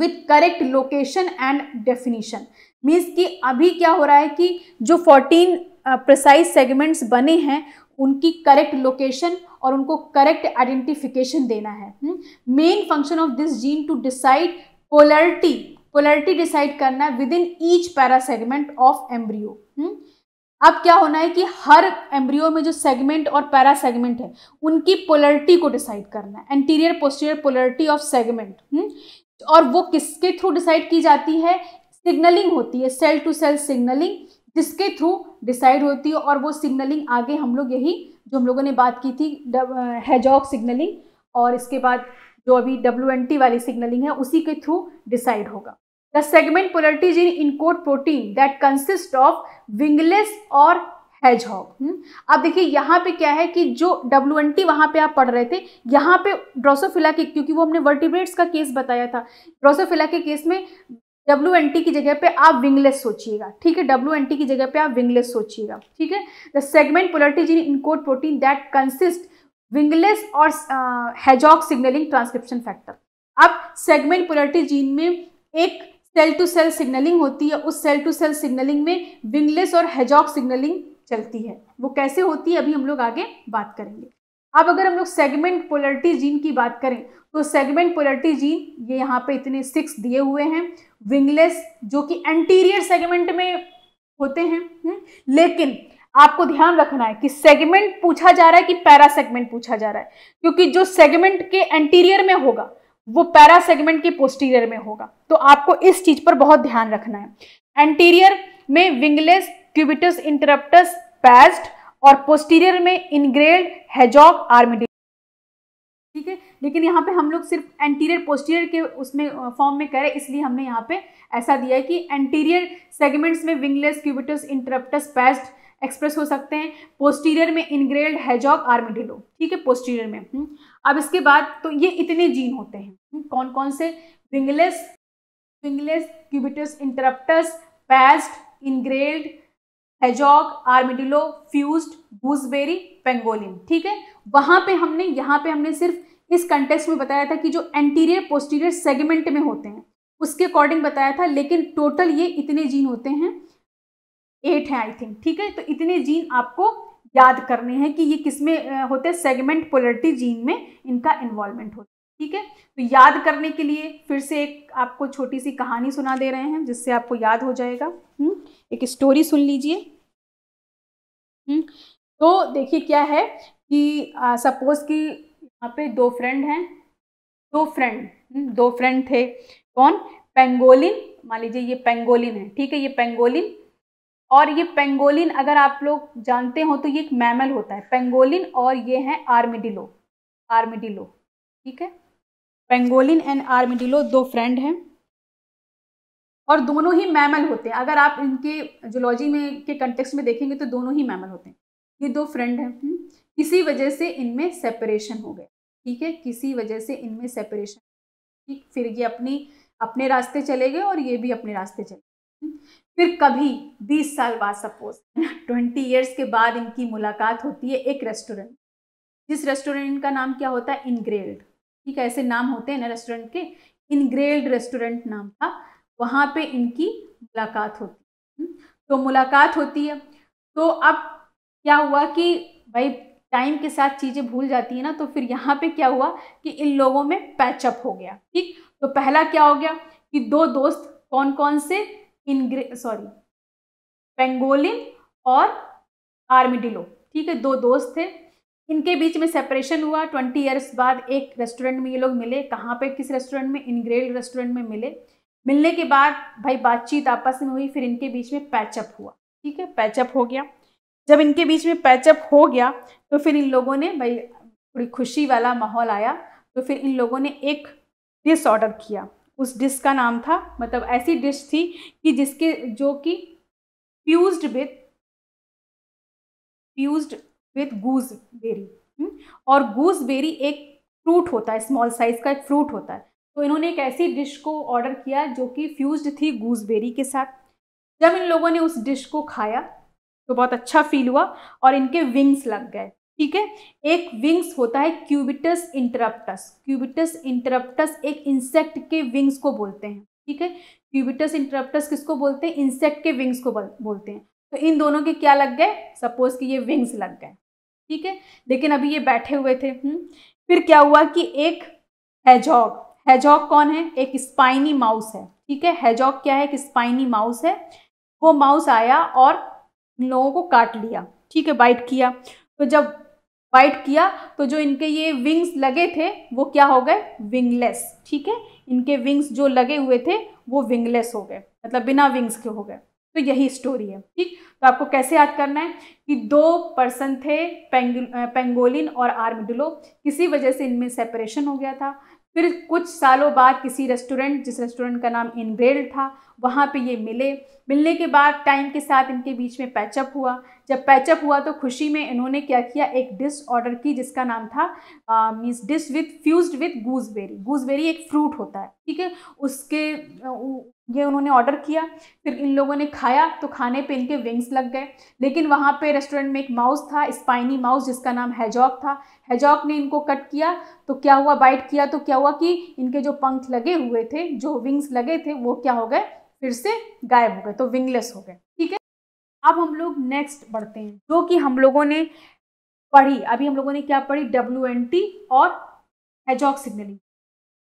with correct location and definition means कि अभी क्या हो रहा है कि जो 14 प्रसाइज uh, सेगमेंट्स बने हैं उनकी करेक्ट लोकेशन और उनको करेक्ट आइडेंटिफिकेशन देना है main function of this gene to decide polarity polarity decide करना है within each parasegment of embryo अब क्या होना है कि हर एम्ब्रियो में जो सेगमेंट और पैरा सेगमेंट है उनकी पोलरिटी को डिसाइड करना है anterior posterior polarity of segment और वो किसके थ्रू डिसाइड की जाती है सिग्नलिंग होती है सेल टू सेल सिग्नलिंग जिसके थ्रू डिसाइड होती है और वो सिग्नलिंग आगे हम लोग यही जो हम लोगों ने बात की थी हैजॉक सिग्नलिंग और इसके बाद जो अभी डब्ल्यू वाली सिग्नलिंग है उसी के थ्रू डिसाइड होगा the segment polarity in encode protein that consist of wingless और हेजहॉग हम्म? अब देखिए यहाँ पे क्या है कि जो डब्ल्यू एन टी वहाँ पर आप पढ़ रहे थे यहाँ पे ड्रोसोफिला के क्योंकि वो हमने वर्टिब्रेट्स का केस बताया था ड्रोसोफिला के केस में डब्ल्यू एन टी की जगह पे आप विंगलेस सोचिएगा ठीक है डब्ल्यू एन टी की जगह पे आप विंगलेस सोचिएगा ठीक है the segment polarity gene encode protein that consist wingless और हेजॉग सिग्नलिंग ट्रांसक्रिप्शन फैक्टर अब सेगमेंट पोलर्टी जीन में एक सेल टू सेल सिग्नलिंग होती है उस सेल टू सेल सिग्नलिंग में विंगलेस और हेजॉक सिग्नलिंग चलती है वो कैसे होती है अभी हम लोग आगे बात करेंगे अब अगर हम लोग सेगमेंट पोलर्टी जीन की बात करें तो सेगमेंट पोलर्टी जीन ये यहाँ पे इतने सिक्स दिए हुए हैं विंगलेस जो कि एंटीरियर सेगमेंट में होते हैं हम्म, लेकिन आपको ध्यान रखना है कि सेगमेंट पूछा जा रहा है कि पैरा सेगमेंट पूछा जा रहा है क्योंकि जो सेगमेंट के एंटीरियर में होगा वो पैरा सेगमेंट के पोस्टीरियर में होगा तो आपको इस चीज पर बहुत ध्यान रखना है एंटीरियर में विंगलेस क्यूबिटस इंटरप्टस पैस्ट और पोस्टीरियर में इनग्रेल्ड हेजॉक आर्मिडी ठीक है लेकिन यहाँ पे हम लोग सिर्फ एंटीरियर पोस्टीरियर के उसमें फॉर्म में करें इसलिए हमने यहाँ पे ऐसा दिया है कि एंटीरियर सेगमेंट्स में wingless cubitus interruptus patched express हो सकते हैं पोस्टीरियर में इनग्रेल्ड हैजॉग आर्मिडिलो ठीक है पोस्टीरियर में हम्म। अब इसके बाद तो ये इतने जीन होते हैं हम्म, कौन कौन से wingless wingless cubitus interruptus patched engrailed hedgehog armadillo fused gooseberry pangolin ठीक है वहाँ पे हमने यहाँ पे हमने सिर्फ इस कंटेक्स में बताया था कि जो एंटीरियर पोस्टीरियर सेगमेंट में होते हैं उसके अकॉर्डिंग बताया था लेकिन टोटल ये इतने जीन होते हैं एट है आई थिंक ठीक है तो इतने जीन आपको याद करने हैं कि ये किसमें होते हैं सेगमेंट पोलरिटी जीन में इनका इन्वॉल्वमेंट होता है ठीक है तो याद करने के लिए फिर से एक आपको छोटी सी कहानी सुना दे रहे हैं जिससे आपको याद हो जाएगा हुँ? हम्म? एक स्टोरी सुन लीजिए हम्म? तो देखिए क्या है कि सपोज कि यहाँ पे दो फ्रेंड हैं दो फ्रेंड हम्म, दो फ्रेंड थे कौन पेंगोलिन मान लीजिए ये पेंगोलिन है ठीक है ये पेंगोलिन और ये पेंगोलिन अगर आप लोग जानते हो तो ये एक मैमल होता है पेंगोलिन और ये है आर्मिडिलो आर्मिडिलो ठीक है पेंगोलिन एंड आर्मिडिलो दो फ्रेंड हैं और दोनों ही मैमल होते हैं अगर आप इनके जोलॉजी में के कंटेक्स में देखेंगे तो दोनों ही मैमल होते हैं ये दो फ्रेंड हैं हम्म। किसी वजह से इनमें सेपरेशन हो गया ठीक है किसी वजह से इनमें सेपरेशन ठीक फिर ये अपनी अपने रास्ते चले गए और ये भी अपने रास्ते चले फिर कभी 20 साल बाद सपोज 20 इयर्स के बाद इनकी मुलाकात होती है एक रेस्टोरेंट जिस रेस्टोरेंट का नाम क्या होता है इनग्रेल्ड ठीक है ऐसे नाम होते हैं ना रेस्टोरेंट के इनग्रेल्ड रेस्टोरेंट नाम था वहाँ पे इनकी मुलाकात होती है हम्म, तो मुलाकात होती है तो अब क्या हुआ कि भाई टाइम के साथ चीज़ें भूल जाती है ना तो फिर यहाँ पे क्या हुआ कि इन लोगों में पैचअप हो गया ठीक तो पहला क्या हो गया कि दो दोस्त कौन कौन से इनग्रे सॉरी पेंगोलिन और आर्मिडिलो ठीक है दो दोस्त थे इनके बीच में सेपरेशन हुआ ट्वेंटी ईयर्स बाद एक रेस्टोरेंट में ये लोग मिले कहाँ पे किस रेस्टोरेंट में इनग्रेल रेस्टोरेंट में मिले मिलने के बाद भाई बातचीत आपस में हुई फिर इनके बीच में पैचअप हुआ ठीक है पैचअप हो गया जब इनके बीच में पैचअप हो गया तो फिर इन लोगों ने भाई थोड़ी खुशी वाला माहौल आया तो फिर इन लोगों ने एक डिसऑर्डर किया उस डिश का नाम था मतलब ऐसी डिश थी कि जिसके जो कि fused with fused with berry हम्म, और गूजबेरी एक फ्रूट होता है स्मॉल साइज का एक फ्रूट होता है तो इन्होंने एक ऐसी डिश को ऑर्डर किया जो कि फ्यूज्ड थी गूजबेरी के साथ जब इन लोगों ने उस डिश को खाया तो बहुत अच्छा फील हुआ और इनके विंग्स लग गए ठीक है एक विंग्स होता है क्यूबिटस इंटरप्टस क्यूबिटस इंटरप्टस एक इंसेक्ट के विंग्स को बोलते हैं ठीक है क्यूबिटस इंटरप्टस किसको बोलते हैं इंसेक्ट के विंग्स को बोलते हैं तो इन दोनों के क्या लग गए सपोज कि ये विंग्स लग गए ठीक है लेकिन अभी ये बैठे हुए थे हुँ? हम्म? फिर क्या हुआ कि एक हैजॉग हैजॉग कौन है एक स्पाइनी माउस है ठीक है हैजॉग क्या है एक स्पाइनी माउस है वो माउस आया और लोगों को काट लिया ठीक है बाइट किया तो जब वाइट किया तो जो इनके ये विंग्स लगे थे वो क्या हो गए विंगलेस ठीक है इनके विंग्स जो लगे हुए थे वो विंगलेस हो गए मतलब बिना विंग्स के हो गए तो यही स्टोरी है ठीक तो आपको कैसे याद करना है कि दो पर्सन थे पेंग, पेंगोलिन और आर्मडुलो किसी वजह से इनमें सेपरेशन हो गया था फिर कुछ सालों बाद किसी रेस्टोरेंट जिस रेस्टोरेंट का नाम इनग्रेल था वहाँ पे ये मिले मिलने के बाद टाइम के साथ इनके बीच में पैचअप हुआ जब पैचअप हुआ तो खुशी में इन्होंने क्या किया एक डिस ऑर्डर की जिसका नाम था means this with fused with gooseberry gooseberry एक फ्रूट होता है ठीक है उसके ये उन्होंने ऑर्डर किया फिर इन लोगों ने खाया तो खाने पे इनके विंग्स लग गए लेकिन वहाँ पे रेस्टोरेंट में एक माउस था स्पाइनी माउस जिसका नाम हैजॉक था हैजॉक ने इनको कट किया तो क्या हुआ बाइट किया तो क्या हुआ कि इनके जो पंख लगे हुए थे जो विंग्स लगे थे वो क्या हो गए फिर से गायब हो गए तो विंगलेस हो गए ठीक है अब हम लोग नेक्स्ट बढ़ते हैं जो कि हम लोगों ने पढ़ी अभी हम लोगों ने क्या पढ़ी डब्ल्यू एन टी और हेजॉक सिग्नलिंग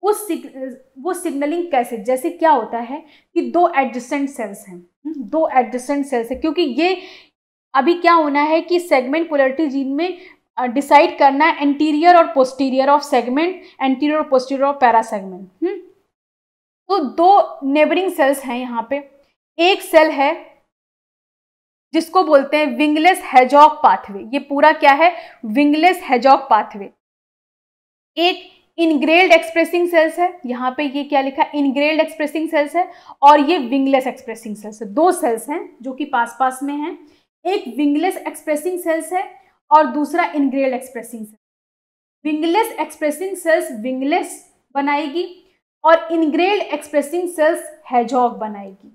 उस सिग, वो सिग्नलिंग कैसे जैसे क्या होता है कि दो एडजस्टेंट सेल्स हैं हम्म, दो एडजस्टेंट सेल्स हैं क्योंकि ये अभी क्या होना है कि सेगमेंट पोलरिटी जीन में डिसाइड करना है एंटीरियर और पोस्टीरियर ऑफ सेगमेंट एंटीरियर और पोस्टीरियर ऑफ पैरा सेगमेंट तो दो नेबरिंग सेल्स हैं यहाँ पे एक सेल है जिसको बोलते हैं विंगलेस हेजॉक पाथवे ये पूरा क्या है विंगलेस हेजॉक पाथवे एक इनग्रेल्ड एक्सप्रेसिंग सेल्स है यहाँ पे ये क्या लिखा है इनग्रेल्ड एक्सप्रेसिंग सेल्स है और ये विंगलेस एक्सप्रेसिंग सेल्स है दो सेल्स हैं जो कि पास पास में हैं एक विंगलेस एक्सप्रेसिंग सेल्स है और दूसरा engrailed expressing cells wingless expressing cells wingless बनाएगी और इनग्रेड एक्सप्रेसिंग सेल्स हैजॉग बनाएगी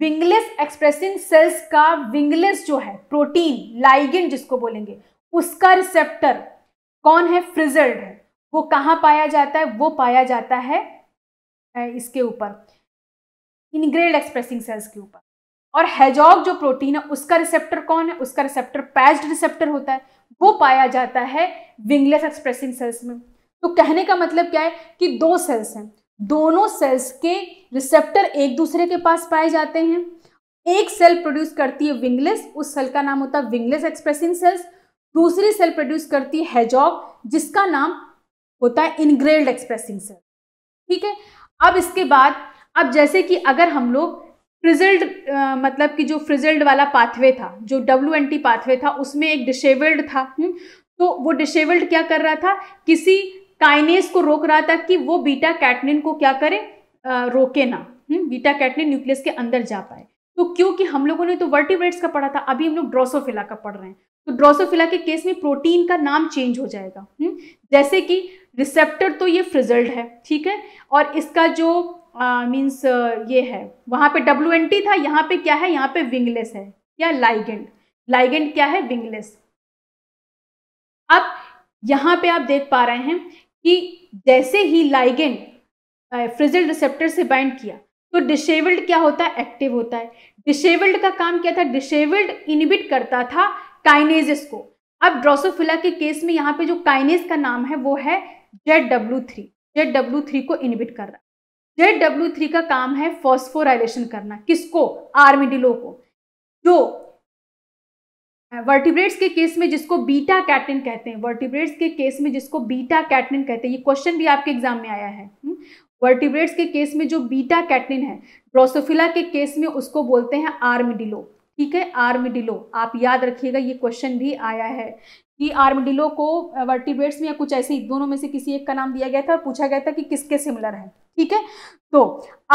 विंगलेस एक्सप्रेसिंग सेल्स का विंगलेस जो है प्रोटीन लाइगेंड जिसको बोलेंगे उसका रिसेप्टर कौन है फ्रिजर्ड है वो कहाँ पाया जाता है वो पाया जाता है इसके ऊपर इनग्रेड एक्सप्रेसिंग सेल्स के ऊपर और हैजॉग जो प्रोटीन है उसका रिसेप्टर कौन है उसका रिसेप्टर पैच्ड रिसेप्टर होता है वो पाया जाता है विंगलेस एक्सप्रेसिंग सेल्स में तो कहने का मतलब क्या है कि दो सेल्स हैं दोनों सेल्स के रिसेप्टर एक दूसरे के पास पाए जाते हैं एक सेल प्रोड्यूस करती है विंगलेस उस सेल का नाम होता है विंगलेस एक्सप्रेसिंग सेल्स दूसरी सेल प्रोड्यूस करती है हेजॉग जिसका नाम होता है इनग्रेल्ड एक्सप्रेसिंग सेल ठीक है अब इसके बाद अब जैसे कि अगर हम लोग फ्रिजल्ड मतलब कि जो फ्रिजल्ड वाला पाथवे था जो डब्ल्यू एन टी पाथवे था उसमें एक डिसेबल्ड था हुँ? हम्म, तो वो डिसेबल्ड क्या कर रहा था किसी काइनेस को रोक रहा था कि वो बीटा कैटनिन को क्या करे आ, रोके ना बीटा कैटनिन न्यूक्लियस के अंदर जा पाए तो क्योंकि हम लोगों ने तो वर्टिब्रेट्स का पढ़ा था अभी हम लोग ड्रोसोफिला का पढ़ रहे हैं तो ड्रोसोफिला के केस में प्रोटीन का नाम चेंज हो जाएगा हुँ? हम्म, जैसे कि रिसेप्टर तो ये फ्रिजल्ड है ठीक है और इसका जो मीन्स ये है वहाँ पे डब्ल्यू था यहाँ पे क्या है यहाँ पे विंगलेस है या लाइगेंड लाइगेंड क्या है विंगलेस अब यहाँ पे आप देख पा रहे हैं कि जैसे ही लाइगेन फ्रिजल रिसेप्टर से बाइंड किया तो डिसेबल्ड क्या होता है एक्टिव होता है डिसेबल्ड का काम क्या था डिसेबल्ड इनिबिट करता था काइनेजिस को अब ड्रोसोफिला के केस में यहाँ पे जो काइनेज का नाम है वो है Z W three Z W three को इनिबिट कर रहा जेड डब्ल्यू थ्री का काम है फॉस्फोराइलेशन करना किसको आर्मिडिलो को जो वर्टिब्रेट्स के केस में जिसको बीटा कैटिन कहते हैं वर्टिब्रेट्स के केस में जिसको बीटा कैटिन कहते हैं ये क्वेश्चन भी आपके एग्जाम में आया है वर्टिब्रेट्स हम्म? के केस में जो बीटा कैटिन है ड्रोसोफिला के केस में उसको बोलते हैं आर्मिडिलो ठीक है आर्मिडिलो आप याद रखिएगा ये क्वेश्चन भी आया है कि आर्मिडिलो को वर्टिब्रेट्स में या कुछ ऐसे दोनों में से किसी एक का नाम दिया गया था और पूछा गया था कि किसके सिमिलर है ठीक है तो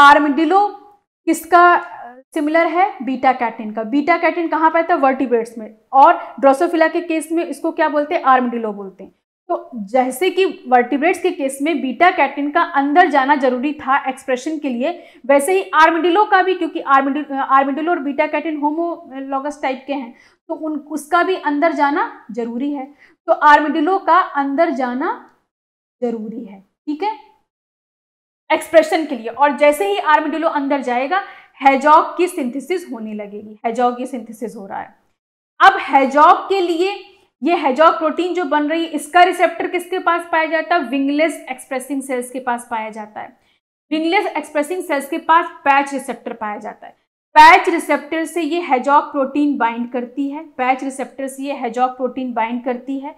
आर्मिडिलो किसका सिमिलर है बीटा कैटिन का बीटा कैटिन कहाँ पर आता है वर्टिब्रेट्स में और ड्रोसोफिला के केस में इसको क्या बोलते हैं आर्मडिलो बोलते हैं तो जैसे कि वर्टिब्रेट्स के केस में बीटा कैटिन का अंदर जाना जरूरी था एक्सप्रेशन के लिए वैसे ही आर्मडिलो का भी क्योंकि आर्मडिलो और बीटा कैटिन होमोलॉगस टाइप के हैं तो उन उसका भी अंदर जाना जरूरी है तो आर्मडिलो का अंदर जाना जरूरी है ठीक है एक्सप्रेशन के लिए और जैसे ही आर्मडिलो अंदर जाएगा हैजॉग की सिंथेसिस होने लगेगी हैजॉग की सिंथेसिस हो रहा है अब हैजॉग के लिए ये हैजॉग प्रोटीन जो बन रही है इसका रिसेप्टर किसके पास पाया जाता है विंगलेस एक्सप्रेसिंग सेल्स के पास पाया जाता है विंगलेस एक्सप्रेसिंग सेल्स के पास पैच रिसेप्टर पाया जाता है पैच रिसेप्टर से ये हैजॉग प्रोटीन बाइंड करती है पैच रिसेप्टर से ये हैजॉग प्रोटीन बाइंड करती है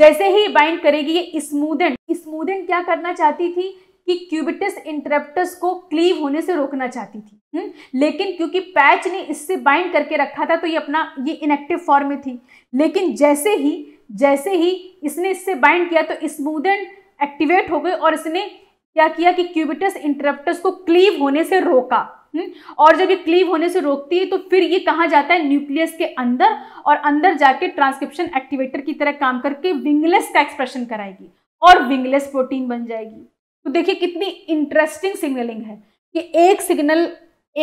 जैसे ही बाइंड करेगी ये स्मूदन स्मूदन क्या करना चाहती थी कि क्यूबिटस इंटरप्टस को क्लीव होने से रोकना चाहती थी हुँ? हम्म? लेकिन क्योंकि पैच ने इससे बाइंड करके रखा था तो ये अपना ये इनएक्टिव फॉर्म में थी लेकिन जैसे ही जैसे ही इसने इससे बाइंड किया तो स्मूदन एक्टिवेट हो गई और इसने क्या किया कि क्यूबिटस इंटरप्टस को क्लीव होने से रोका हुँ? हम्म? और जब ये क्लीव होने से रोकती है तो फिर ये कहाँ जाता है न्यूक्लियस के अंदर और अंदर जाके ट्रांसक्रिप्शन एक्टिवेटर की तरह काम करके विंगलेस का एक्सप्रेशन कराएगी और विंगलेस प्रोटीन बन जाएगी तो देखिए कितनी इंटरेस्टिंग सिग्नलिंग है कि एक सिग्नल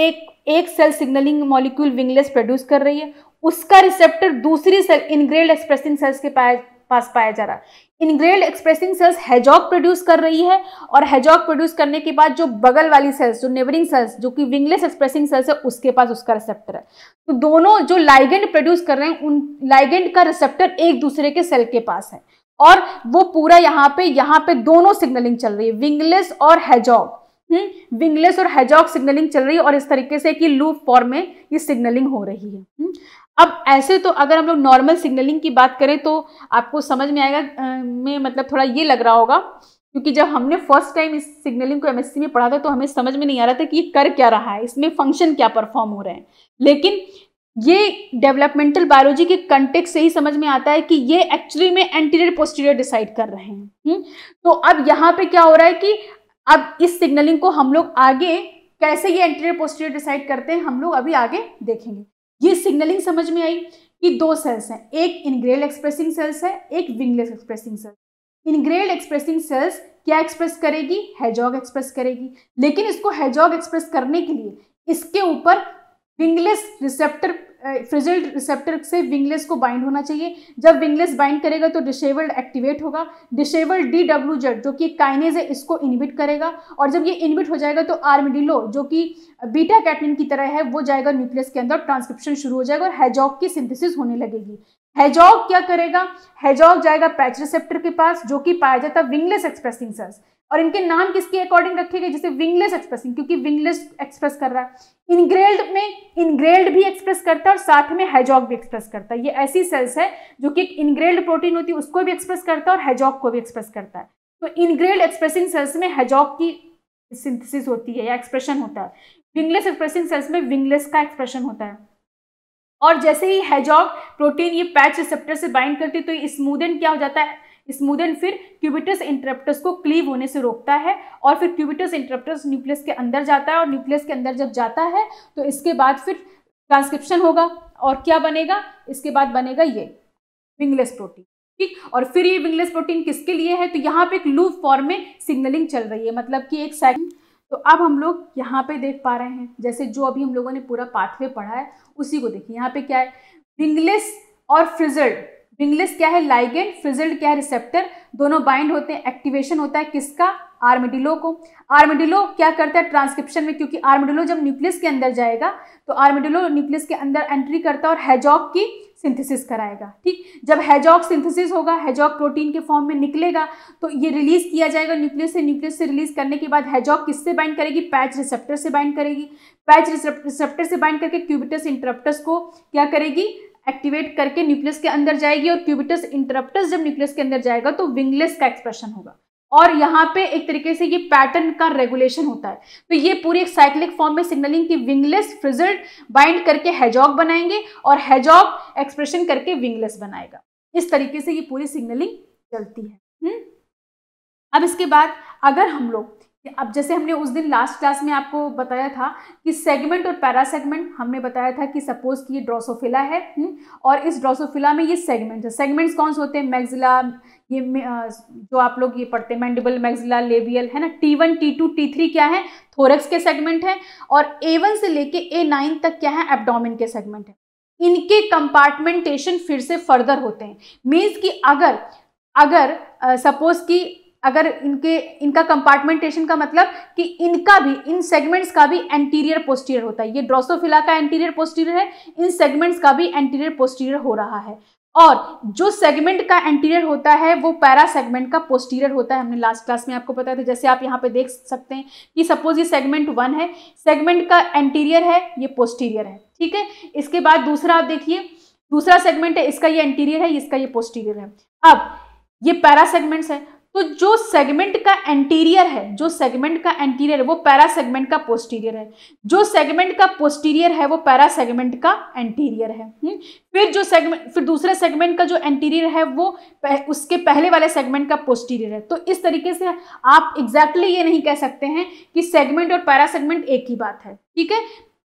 एक एक cell signalling molecule wingless produce कर रही है उसका रिसेप्टर दूसरी सेल इनग्रेल्ड एक्सप्रेसिंग सेल्स के पाए पास पाया जा रहा है engrailed expressing cells hedgehog produce कर रही है और हेजॉक प्रोड्यूस करने के बाद जो बगल वाली सेल्स जो नेबरिंग सेल्स जो कि विंगलेस एक्सप्रेसिंग सेल्स है उसके पास उसका रिसेप्टर है तो दोनों जो लाइगेंड प्रोड्यूस कर रहे हैं उन लाइगेंड का रिसेप्टर एक दूसरे के सेल के पास है और वो पूरा यहाँ पे यहाँ पे दोनों सिग्नलिंग चल रही है विंगलेस और हैजॉग हम्म, विंगलेस और हैजॉग सिग्नलिंग चल रही है और इस तरीके से कि लूप फॉर्म में ये सिग्नलिंग हो रही है हम्म, अब ऐसे तो अगर हम लोग नॉर्मल सिग्नलिंग की बात करें तो आपको समझ में आएगा में मतलब थोड़ा ये लग रहा होगा क्योंकि जब हमने फर्स्ट टाइम इस सिग्नलिंग को एमएससी में पढ़ा था तो हमें समझ में नहीं आ रहा था कि ये कर क्या रहा है इसमें फंक्शन क्या परफॉर्म हो रहे हैं लेकिन ये डेवलपमेंटल बायोलॉजी के कंटेक्ट से ही समझ में आता है कि ये एक्चुअली में एंटीरियर पोस्टीरियर डिसाइड कर रहे हैं हुँ? हम्म, तो अब यहाँ पे क्या हो रहा है कि अब इस सिग्नलिंग को हम लोग आगे कैसे ये एंटीरियर पोस्टीरियर डिसाइड करते हैं हम लोग अभी आगे देखेंगे ये सिग्नलिंग समझ में आई कि दो सेल्स हैं एक इनग्रेल एक्सप्रेसिंग सेल्स है एक wingless expressing cells engrailed expressing cells क्या एक्सप्रेस करेगी हैजॉग एक्सप्रेस करेगी लेकिन इसको हैजॉग एक्सप्रेस करने के लिए इसके ऊपर विंगलेस रिसेप्टर फ्रिजल्ड रिसेप्टर से विंगलेस को बाइंड होना चाहिए जब विंगलेस बाइंड करेगा तो डिसेबल्ड एक्टिवेट होगा डिसेबल्ड डी डब्ल्यू जेड जो कि काइनेज है इसको इनिबिट करेगा और जब ये इनिबिट हो जाएगा तो आर्मिडिलो जो कि बीटा कैटिन की तरह है वो जाएगा न्यूक्लियस के अंदर ट्रांसक्रिप्शन शुरू हो जाएगा और हैजॉक की सिंथेसिस होने लगेगी हैजॉक क्या करेगा हैजॉक जाएगा पैच रिसेप्टर के पास जो कि पाया जाता है विंगलेस एक्सप्रेसिंग सेल्स और इनके नाम किसके अकॉर्डिंग रखे गए जैसे विंगलेस एक्सप्रेसिंग क्योंकि विंगलेस एक्सप्रेस कर रहा है इनग्रेल्ड में इनग्रेल्ड भी एक्सप्रेस करता है और साथ में हैजॉक भी एक्सप्रेस करता है ये ऐसी सेल्स है जो कि एक इनग्रेल्ड प्रोटीन होती है उसको भी एक्सप्रेस करता है और हैजॉक को भी एक्सप्रेस करता है तो इनग्रेल्ड एक्सप्रेसिंग सेल्स में हैजॉक की सिंथिस होती है या एक्सप्रेशन होता है विंगलेस एक्सप्रेसिंग सेल्स में विंगलेस का एक्सप्रेशन होता है और जैसे ही हैजॉक प्रोटीन ये पैच रिसेप्टर से बाइंड करती है तो स्मूदन क्या हो जाता है स्मूदन फिर क्यूबिटस इंटरप्टस को क्लीव होने से रोकता है और फिर क्यूबिटस इंटरप्टस न्यूक्लियस के अंदर जाता है और न्यूक्लियस के अंदर जब जाता है तो इसके बाद फिर ट्रांसक्रिप्शन होगा और क्या बनेगा इसके बाद बनेगा ये विंगलेस प्रोटीन ठीक और फिर ये विंगलेस प्रोटीन किसके लिए है तो यहाँ पे एक लूप फॉर्म में सिग्नलिंग चल रही है मतलब कि एक सेकंड तो अब हम लोग यहाँ पे देख पा रहे हैं जैसे जो अभी हम लोगों ने पूरा पाथवे पढ़ा है उसी को देखिए यहाँ पे क्या है विंगलेस और फ्रिजल्ड रिंगलेस क्या है लाइगेंड फिजल्ड क्या है रिसेप्टर दोनों बाइंड होते हैं एक्टिवेशन होता है किसका आर्मिडिलो को आर्मिडिलो क्या करता है ट्रांसक्रिप्शन में क्योंकि आर्मिडिलो जब न्यूक्लियस के अंदर जाएगा तो आर्मिडिलो न्यूक्लियस के अंदर एंट्री करता है और हैजॉक की सिंथेसिस कराएगा ठीक जब हैजॉक सिंथेसिस होगा हैजॉक प्रोटीन के फॉर्म में निकलेगा तो ये रिलीज किया जाएगा न्यूक्लियस से न्यूक्लियस से रिलीज करने के बाद हैजॉक किससे बाइंड करेगी पैच रिसेप्टर से बाइंड करेगी पैच रिसेप्टर से बाइंड करके क्यूबिटस इंटरप्टस को क्या करेगी एक्टिवेट करके न्यूक्लियस के अंदर जाएगी और क्यूबिटस इंटरप्टस जब न्यूक्लियस के अंदर जाएगा तो विंगलेस का एक्सप्रेशन होगा और यहाँ पे एक तरीके से ये पैटर्न का रेगुलेशन होता है तो ये पूरी एक साइक्लिक फॉर्म में सिग्नलिंग की विंगलेस फ्रिजल्ट बाइंड करके हैजॉग बनाएंगे और हैजॉग एक्सप्रेशन करके विंगलेस बनाएगा इस तरीके से ये पूरी सिग्नलिंग चलती है हुँ? हम्म? अब इसके बाद अगर हम लोग अब जैसे हमने उस दिन लास्ट क्लास में आपको बताया था कि सेगमेंट और पैरा सेगमेंट हमने बताया था कि सपोज कि ये ड्रोसोफिला है हुँ? हम्म, और इस ड्रोसोफिला में ये सेगमेंट है सेगमेंट्स कौन से होते हैं मैग्जिला ये जो आप लोग ये पढ़ते हैं मैंडिबल मैग्जिला लेबियल है ना T one T two T three क्या है थोरेक्स के सेगमेंट है और ए वन से लेके ए नाइन तक क्या है एबडोमिन के सेगमेंट है इनके कंपार्टमेंटेशन फिर से फर्दर होते हैं मीन्स कि अगर अगर सपोज कि अगर इनके इनका कंपार्टमेंटेशन का मतलब कि इनका भी इन सेगमेंट्स का भी एंटीरियर पोस्टीरियर होता है ये ड्रोसोफिला का एंटीरियर पोस्टीरियर है इन सेगमेंट्स का भी एंटीरियर पोस्टीरियर हो रहा है और जो सेगमेंट का एंटीरियर होता है वो पैरा सेगमेंट का पोस्टीरियर होता है हमने लास्ट क्लास में आपको बताया था जैसे आप यहाँ पे देख सकते हैं कि सपोज ये सेगमेंट वन है सेगमेंट का एंटीरियर है ये पोस्टीरियर है ठीक है इसके बाद दूसरा आप देखिए दूसरा सेगमेंट है इसका ये एंटीरियर है इसका ये पोस्टीरियर है अब ये पैरा सेगमेंट्स है तो जो सेगमेंट का एंटीरियर है जो सेगमेंट का एंटीरियर है वो पैरा सेगमेंट का पोस्टीरियर है जो सेगमेंट का पोस्टीरियर है वो पैरा सेगमेंट का एंटीरियर है हम्म? फिर जो सेगमेंट फिर दूसरे सेगमेंट का जो एंटीरियर है वो उसके पहले वाले सेगमेंट का पोस्टीरियर है तो इस तरीके से आप एग्जैक्टली exactly ये नहीं कह सकते हैं कि सेगमेंट और पैरा सेगमेंट एक ही बात है ठीक है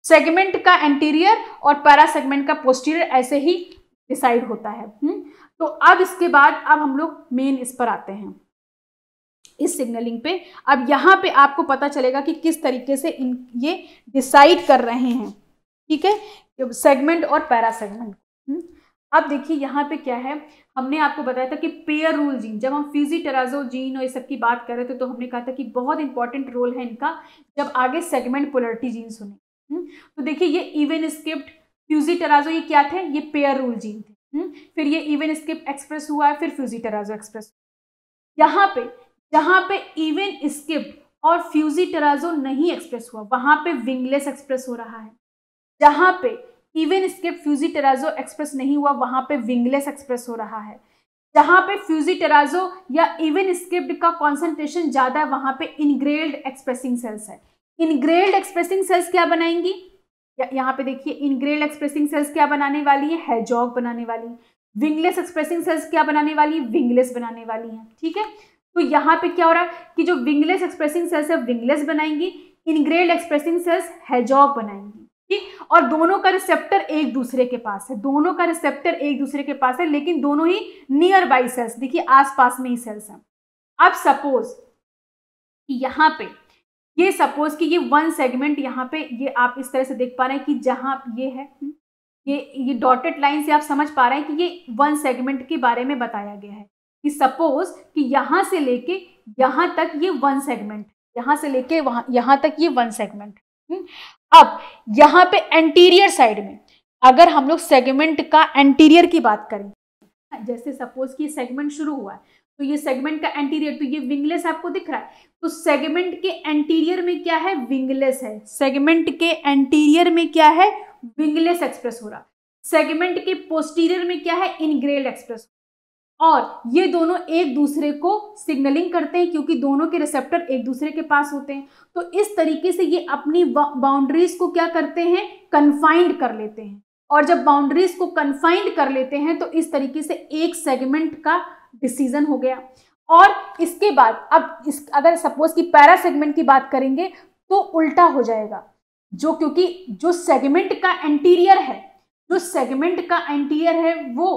सेगमेंट का एंटीरियर और पैरा सेगमेंट का पोस्टीरियर ऐसे ही डिसाइड होता है हुँ? हम्म? तो अब इसके बाद अब हम लोग मेन इस पर आते हैं इस सिग्नलिंग पे अब यहाँ पे आपको पता चलेगा कि किस तरीके से इन ये डिसाइड कर रहे हैं ठीक है सेगमेंट और पैरा सेगमेंट हम्म? अब देखिए यहाँ पे क्या है हमने आपको बताया था कि पेयर रूल जीन जब हम फिजी टेराजो जीन और ये सब की बात कर रहे थे तो हमने कहा था कि बहुत इंपॉर्टेंट रोल है इनका जब आगे सेगमेंट पोलरिटी जीन सुने तो देखिए ये इवन स्क्रिप्ट फ्यूजी टेराजो ये क्या थे ये पेयर रूल जीन थे हम्म? फिर ये इवन स्क्रिप्ट एक्सप्रेस हुआ है फिर फ्यूजी टेराजो एक्सप्रेस यहाँ पे जहां पे इवन स्किप और फ्यूजी टेराजो नहीं एक्सप्रेस हुआ वहां पे विंगलेस एक्सप्रेस हो रहा है जहां पे even skip fushi tarazu express नहीं हुआ वहां पे विंगलेस एक्सप्रेस हो रहा है जहां पे फ्यूजी टेराजो या इवन स्किप्ड का कॉन्सेंट्रेशन ज्यादा है वहां पे इनग्रेल्ड एक्सप्रेसिंग सेल्स है इनग्रेल्ड एक्सप्रेसिंग सेल्स क्या बनाएंगी यहाँ पे देखिए इनग्रेल्ड एक्सप्रेसिंग सेल्स क्या बनाने वाली है हेजॉग बनाने वाली है विंगलेस एक्सप्रेसिंग सेल्स क्या बनाने वाली है विंगलेस बनाने वाली है ठीक है तो यहाँ पे क्या हो रहा है कि जो विंगलेस एक्सप्रेसिंग सेल्स है विंगलेस बनाएंगी इनग्रेड एक्सप्रेसिंग सेल्स हैजॉक बनाएंगी ठीक और दोनों का रिसेप्टर एक दूसरे के पास है दोनों का रिसेप्टर एक दूसरे के पास है लेकिन दोनों ही नियर बाई सेल्स देखिए आसपास में ही सेल्स हैं अब सपोज कि यहाँ पे ये सपोज कि ये वन सेगमेंट यहाँ पे ये आप इस तरह से देख पा रहे हैं कि जहाँ ये है हम्म, ये ये डॉटेड लाइन से आप समझ पा रहे हैं कि ये वन सेगमेंट के बारे में बताया गया है कि सपोज कि यहाँ से लेके यहाँ तक ये वन सेगमेंट यहाँ से लेके वहाँ यहाँ तक ये वन सेगमेंट हम्म? अब यहाँ पे एंटीरियर साइड में अगर हम लोग सेगमेंट का एंटीरियर की बात करें जैसे सपोज कि सेगमेंट शुरू हुआ है तो ये सेगमेंट का एंटीरियर तो ये विंगलेस आपको दिख रहा है तो सेगमेंट के एंटीरियर में क्या है विंगलेस है सेगमेंट के एंटीरियर में क्या है विंगलेस एक्सप्रेस हो रहा सेगमेंट के पोस्टीरियर में क्या है इनग्रेल एक्सप्रेस और ये दोनों एक दूसरे को सिग्नलिंग करते हैं क्योंकि दोनों के रिसेप्टर एक दूसरे के पास होते हैं तो इस तरीके से ये अपनी बाउंड्रीज को क्या करते हैं कन्फाइंड कर लेते हैं और जब बाउंड्रीज को कन्फाइंड कर लेते हैं तो इस तरीके से एक सेगमेंट का डिसीजन हो गया और इसके बाद अब इस अगर सपोज कि पैरा सेगमेंट की बात करेंगे तो उल्टा हो जाएगा जो क्योंकि जो सेगमेंट का एंटीरियर है जो सेगमेंट का एंटीरियर है वो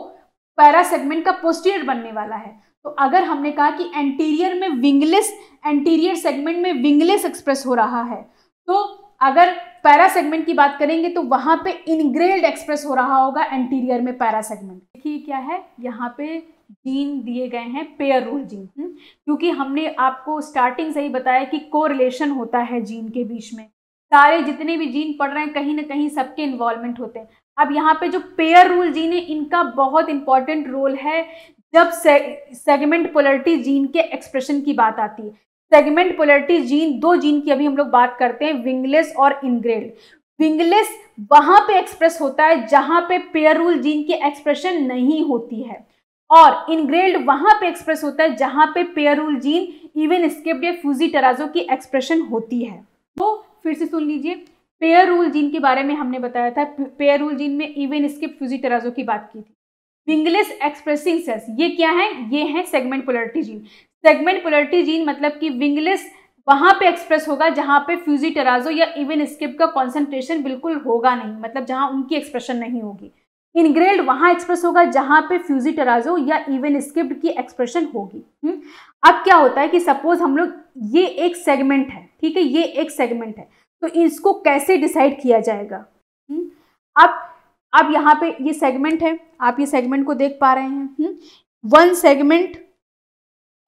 पैरा सेगमेंट का पोस्टीरियर बनने वाला है तो अगर हमने कहा कि एंटीरियर में विंगलेस एंटीरियर सेगमेंट में विंगलेस एक्सप्रेस हो रहा है तो अगर पैरा सेगमेंट की बात करेंगे तो वहां पे इनग्रेल्ड एक्सप्रेस हो रहा होगा एंटीरियर में पैरा सेगमेंट देखिए क्या है यहाँ पे जीन दिए गए हैं पेयर रूल जीन क्योंकि हमने आपको स्टार्टिंग से ही बताया कि कोरिलेशन होता है जीन के बीच में सारे जितने भी जीन पढ़ रहे हैं कहीं ना कहीं सबके इन्वॉल्वमेंट होते हैं अब यहाँ पे जो पेयर रूल जीन है इनका बहुत इंपॉर्टेंट रोल है जब सेगमेंट पोलरिटी जीन के एक्सप्रेशन की बात आती है सेगमेंट पोलरिटी जीन दो जीन की अभी हम लोग बात करते हैं विंगलेस और इनग्रेड विंगलेस वहां पे एक्सप्रेस होता है जहां पे पेयर रूल जीन की एक्सप्रेशन नहीं होती है और इनग्रेल्ड वहां पे एक्सप्रेस होता है जहां पे pair rule gene even skipped या फ्यूजी टराजो की एक्सप्रेशन होती है तो फिर से सुन लीजिए पेयर रूल जीन के बारे में हमने बताया था पेयर रूल जीन में इवन स्किप तराजो की बात की थी विंगलेस एक्सप्रेसिंग सेल्स ये क्या है ये है segment polarity gene segment polarity gene मतलब कि विंगलेस वहां पे एक्सप्रेस होगा जहां पे फ्यूजिटराजो या इवन स्किप का कॉन्सेंट्रेशन बिल्कुल होगा नहीं मतलब जहां उनकी एक्सप्रेशन नहीं होगी इनग्रेल्ड वहां एक्सप्रेस होगा जहां पे टराजो या इवन स्किप की एक्सप्रेशन होगी हम्म? अब क्या होता है कि सपोज हम लोग ये एक सेगमेंट है ठीक है ये एक सेगमेंट है तो इसको कैसे डिसाइड किया जाएगा हम्म, अब अब यहाँ पे ये सेगमेंट है आप ये सेगमेंट को देख पा रहे हैं वन हम्म, सेगमेंट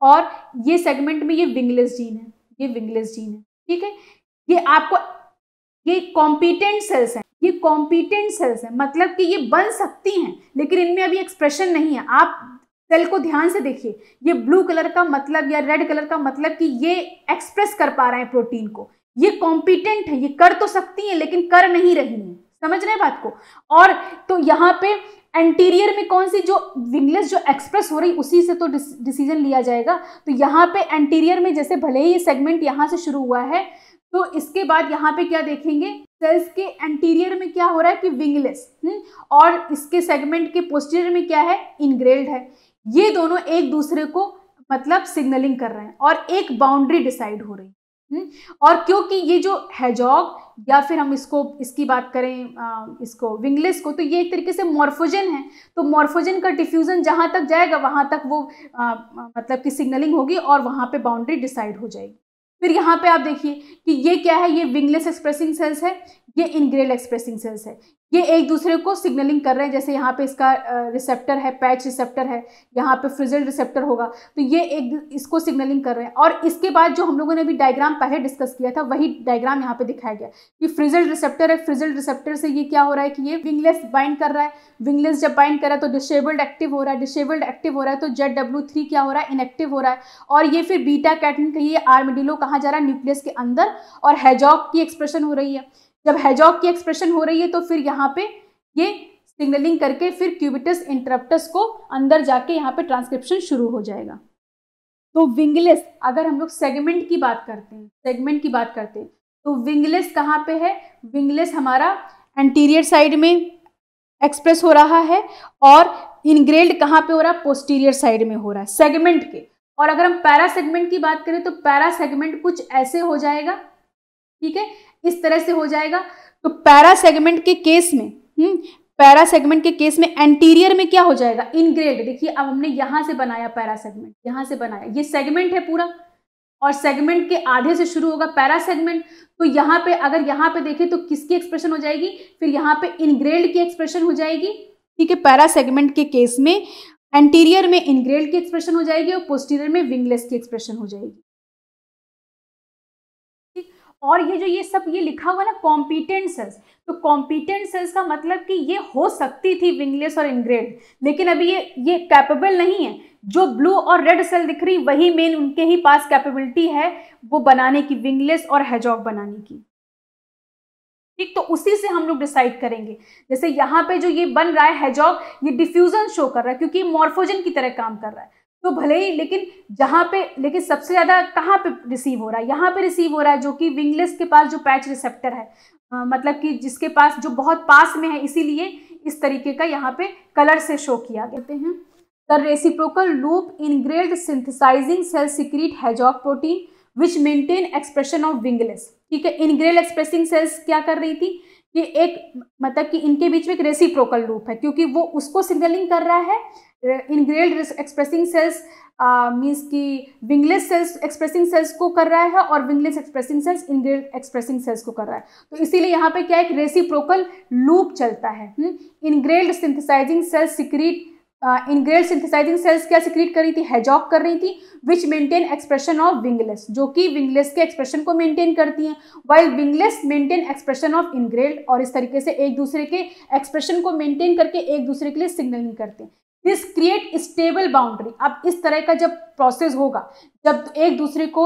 और ये सेगमेंट में ये विंगलेस जीन है ये विंगलेस जीन है ठीक है ये आपको ये कॉम्पिटेंट सेल्स हैं ये कॉम्पिटेंट सेल्स हैं मतलब कि ये बन सकती हैं लेकिन इनमें अभी एक्सप्रेशन नहीं है आप सेल को ध्यान से देखिए ये ब्लू कलर का मतलब या रेड कलर का मतलब कि ये एक्सप्रेस कर पा रहे हैं प्रोटीन को ये कॉम्पिटेंट है ये कर तो सकती हैं लेकिन कर नहीं रही हैं समझ रहे हैं बात को और तो यहाँ पे एंटीरियर में कौन सी जो विंगलेस जो एक्सप्रेस हो रही उसी से तो डिसीजन लिया जाएगा तो यहाँ पे एंटीरियर में जैसे भले ही ये सेगमेंट यहाँ से शुरू हुआ है तो इसके बाद यहाँ पे क्या देखेंगे सेल्स के एंटीरियर में क्या हो रहा है कि विंगलेस हम्म, और इसके सेगमेंट के पोस्टीरियर में क्या है इनग्रेल्ड है ये दोनों एक दूसरे को मतलब सिग्नलिंग कर रहे हैं और एक बाउंड्री डिसाइड हो रही है हम्म? और क्योंकि ये जो हैजॉग या फिर हम इसको इसकी बात करें इसको विंगलेस को तो ये एक तरीके से मॉर्फोजन है तो मॉर्फोजन का डिफ्यूज़न जहाँ तक जाएगा वहाँ तक वो आ, मतलब कि सिग्नलिंग होगी और वहाँ पे बाउंड्री डिसाइड हो जाएगी फिर यहाँ पे आप देखिए कि ये क्या है ये विंगलेस एक्सप्रेसिंग सेल्स है ये इनग्रेल एक्सप्रेसिंग सेल्स है ये एक दूसरे को सिग्नलिंग कर रहे हैं जैसे यहाँ पे इसका रिसेप्टर है पैच रिसेप्टर है यहाँ पे फ्रिजल रिसेप्टर होगा तो ये एक इसको सिग्नलिंग कर रहे हैं और इसके बाद जो हम लोगों ने अभी डायग्राम पहले डिस्कस किया था वही डायग्राम यहाँ पे दिखाया गया कि फ्रिजल रिसेप्टर है फ्रिजल रिसेप्टर से ये क्या हो रहा है कि ये विंगलेस बाइंड कर रहा है विंगलेस जब बाइंड कर रहा है तो डिसेबल्ड एक्टिव हो रहा है डिसेबल्ड एक्टिव हो रहा है तो जेड डब्ल्यू थ्री क्या हो रहा है इनएक्टिव हो रहा है और ये फिर बीटा कैटन कहिए आर्मिडिलो कहाँ जा रहा है न्यूक्लियस के अंदर और हैजॉक की एक्सप्रेशन हो रही है जब हैजॉक की एक्सप्रेशन हो रही है तो फिर यहाँ पे ये सिग्नलिंग करके फिर क्यूबिटस इंटरप्टस को अंदर जाके यहाँ पे ट्रांसक्रिप्शन शुरू हो जाएगा तो विंगलेस अगर हम लोग सेगमेंट की बात करते हैं सेगमेंट की बात करते हैं तो विंगलेस कहाँ पे है विंगलेस हमारा एंटीरियर साइड में एक्सप्रेस हो रहा है और इनग्रेल्ड कहाँ पे हो रहा है पोस्टीरियर साइड में हो रहा है सेगमेंट के और अगर हम पैरा सेगमेंट की बात करें तो पैरा सेगमेंट कुछ ऐसे हो जाएगा ठीक है इस तरह से हो जाएगा तो पैरा सेगमेंट के केस में हुँ? हम्म, पैरा सेगमेंट के केस में एंटीरियर में क्या हो जाएगा इनग्रेड देखिए अब हमने यहां से बनाया पैरा सेगमेंट यहां से बनाया ये सेगमेंट है पूरा और सेगमेंट के आधे से शुरू होगा पैरा सेगमेंट तो यहां पे अगर यहां पे देखें तो किसकी एक्सप्रेशन हो जाएगी फिर यहां पे इनग्रेल्ड की एक्सप्रेशन हो जाएगी ठीक है पैरा सेगमेंट के केस में एंटीरियर में इनग्रेल्ड की एक्सप्रेशन हो जाएगी और पोस्टीरियर में विंगलेस की एक्सप्रेशन हो जाएगी और ये जो ये सब ये लिखा हुआ ना कॉम्पिटेंट सेल्स तो कॉम्पिटेंट सेल्स का मतलब कि ये हो सकती थी विंगलेस और इनग्रेड लेकिन अभी ये ये कैपेबल नहीं है जो ब्लू और रेड सेल दिख रही वही मेन उनके ही पास कैपेबिलिटी है वो बनाने की विंगलेस और हेजॉग बनाने की ठीक तो उसी से हम लोग डिसाइड करेंगे जैसे यहाँ पे जो ये बन रहा है हेजॉग ये डिफ्यूजन शो कर रहा है क्योंकि मॉर्फोजन की तरह काम कर रहा है तो भले ही लेकिन जहाँ पे लेकिन सबसे ज़्यादा कहाँ पे रिसीव हो रहा है यहाँ पे रिसीव हो रहा है जो कि विंगलेस के पास जो पैच रिसेप्टर है आ, मतलब कि जिसके पास जो बहुत पास में है इसीलिए इस तरीके का यहाँ पे कलर से शो किया कहते हैं the reciprocal loop grade synthesizing cell secrete hedgehog protein which maintain expression of wingless ठीक है इनग्रेल एक्सप्रेसिंग सेल्स क्या कर रही थी कि एक मतलब कि इनके बीच में एक रेसिप्रोकल लूप है क्योंकि वो उसको सिग्नलिंग कर रहा है इनग्रेल्ड एक्सप्रेसिंग सेल्स मीन्स कि विंगलेस सेल्स एक्सप्रेसिंग सेल्स को कर रहा है और wingless expressing cells engrailed expressing cells को कर रहा है तो इसीलिए यहाँ पे क्या एक रेसिप्रोकल लूप चलता है engrailed synthesizing cells secrete engrailed synthesizing cells क्या सिक्रीट कर रही थी हैजॉक कर रही थी which maintain expression of wingless जो कि विंगलेस के एक्सप्रेशन को मेंटेन करती हैं while wingless maintain expression of engrailed और इस तरीके से एक दूसरे के एक्सप्रेशन को मेंटेन करके एक दूसरे के लिए सिग्नलिंग करते हैं दिस क्रिएट स्टेबल बाउंड्री अब इस तरह का जब प्रोसेस होगा जब एक दूसरे को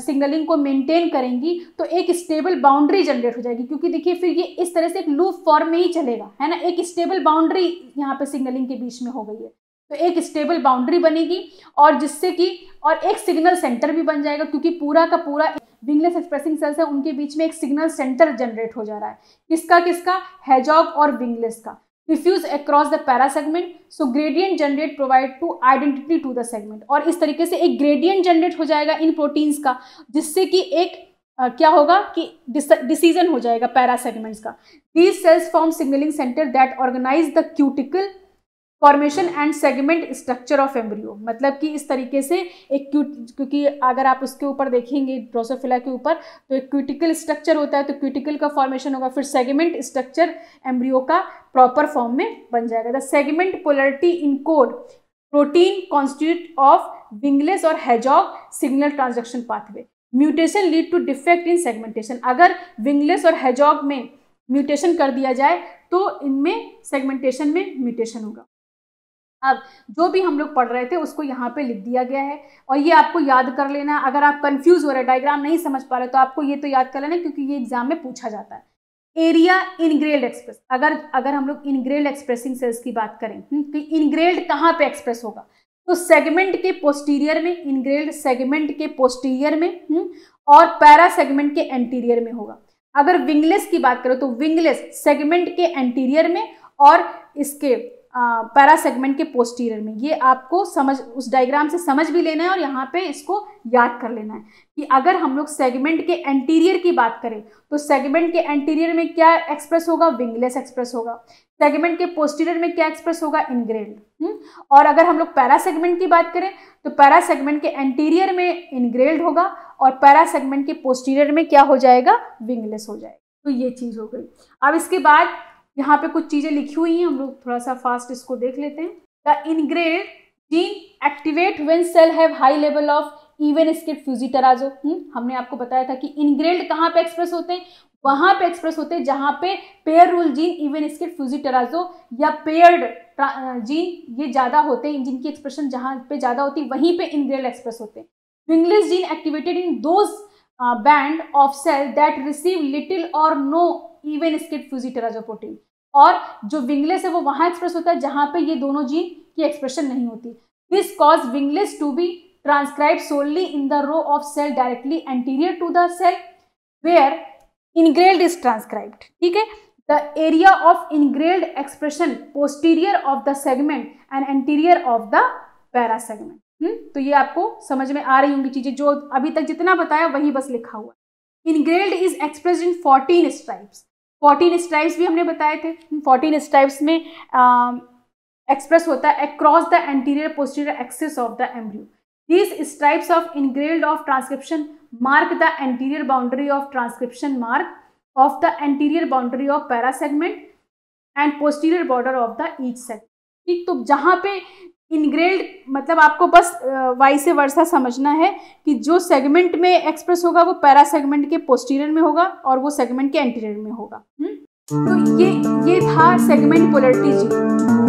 सिग्नलिंग को मेंटेन करेंगी तो एक स्टेबल बाउंड्री जनरेट हो जाएगी क्योंकि देखिए फिर ये इस तरह से एक लूप फॉर्म में ही चलेगा है ना एक स्टेबल बाउंड्री यहाँ पे सिग्नलिंग के बीच में हो गई है तो एक स्टेबल बाउंड्री बनेगी और जिससे कि और एक सिग्नल सेंटर भी बन जाएगा क्योंकि पूरा का पूरा विंगलेस एक्सप्रेसिंग सेल्स है उनके बीच में एक सिग्नल सेंटर जनरेट हो जा रहा है किसका किसका हैजॉग और विंगलेस का diffuse across the parasegment so gradient generate provide to identity to the segment और इस तरीके से एक ग्रेडियंट जनरेट हो जाएगा इन प्रोटीन्स का जिससे कि एक Uh, क्या होगा कि डिसीजन हो जाएगा पैरा सेगमेंट्स का these cells form signaling center that organize the cuticle formation and segment structure of embryo मतलब कि इस तरीके से एक क्यूट क्योंकि अगर आप उसके ऊपर देखेंगे ड्रोसोफिला के ऊपर तो एक क्यूटिकल स्ट्रक्चर होता है तो क्यूटिकल का फॉर्मेशन होगा फिर सेगमेंट स्ट्रक्चर एम्ब्रियो का प्रॉपर फॉर्म में बन जाएगा the segment polarity encode protein constitute of wingless और hedgehog signal transduction pathway mutation lead to defect in segmentation अगर विंगलेस और हैजॉग में म्यूटेशन कर दिया जाए तो इनमें सेगमेंटेशन में म्यूटेशन होगा अब जो भी हम लोग पढ़ रहे थे उसको यहाँ पे लिख दिया गया है और ये आपको याद कर लेना अगर आप कंफ्यूज हो रहे डायग्राम नहीं समझ पा रहे तो आपको ये तो याद कर लेना क्योंकि ये एग्जाम में पूछा जाता है एरिया इनग्रेल्ड एक्सप्रेस अगर अगर हम लोग इनग्रेल्ड एक्सप्रेसिंग सेल्स की बात करें कि हम्म, इनग्रेल्ड तो कहाँ पे एक्सप्रेस होगा तो सेगमेंट के पोस्टीरियर में इनग्रेल्ड सेगमेंट के पोस्टीरियर में हुँ? हम्म, और पैरा सेगमेंट के एंटीरियर में होगा अगर विंगलेस की बात करो तो विंगलेस सेगमेंट के एंटीरियर में और इसके पैरा सेगमेंट के पोस्टीरियर में ये आपको समझ उस डायग्राम से समझ भी लेना है और यहाँ पे इसको याद कर लेना है कि अगर हम लोग सेगमेंट के एंटीरियर की बात करें तो सेगमेंट के एंटीरियर में क्या एक्सप्रेस होगा विंगलेस एक्सप्रेस होगा सेगमेंट के पोस्टीरियर में क्या एक्सप्रेस होगा इनग्रेल्ड हम्म? और अगर हम लोग पैरा सेगमेंट की बात करें तो पैरा सेगमेंट के एंटीरियर में इनग्रेल्ड होगा और पैरा सेगमेंट के पोस्टीरियर में क्या हो जाएगा विंगलेस हो जाएगा तो ये चीज़ हो गई अब इसके बाद यहाँ पे कुछ चीज़ें लिखी हुई हैं हम लोग थोड़ा सा फास्ट इसको देख लेते हैं the engrailed gene activate when cell have high level of even skipped fushi tarazu हमने आपको बताया था कि इनग्रेड कहाँ पे एक्सप्रेस होते हैं वहाँ पे एक्सप्रेस होते हैं जहाँ पे pair rule gene even skipped fushi tarazu या पेयर्ड जीन ये ज़्यादा होते हैं जिनकी एक्सप्रेशन जहाँ पे ज़्यादा होती है वहीं पे इनग्रेड एक्सप्रेस होते हैं English gene activated in those band of cell that receive little or no even skipped fushi tarazu protein और जो विंगलेस है वो वहां एक्सप्रेस होता है जहां पे ये दोनों जीन की एक्सप्रेशन नहीं होती this cause wingless to be transcribe solely in the row of cell directly anterior to the cell where engrailed is transcribed ठीक है the area of engrailed expression posterior of the segment and anterior of the parasegment hmm तो ये आपको समझ में आ रही होंगी चीजें जो अभी तक जितना बताया वही बस लिखा हुआ engrailed is express in fourteen stripes fourteen stripes भी हमने बताए थे फोर्टीन स्ट्राइप्स में एक्सप्रेस um, uh, होता है across the anterior posterior axis of the embryo this stripes of engrailed of transcription mark the anterior boundary of transcription mark of the anterior boundary of parasegment and posterior border of the each segment ठीक तो जहाँ पे इनग्रेल्ड मतलब आपको बस वाई से वर्षा समझना है कि जो सेगमेंट में एक्सप्रेस होगा वो पैरा सेगमेंट के पोस्टीरियर में होगा और वो सेगमेंट के एंटीरियर में होगा हुँ? हम्म? तो ये ये था सेगमेंट पोलरिटी जी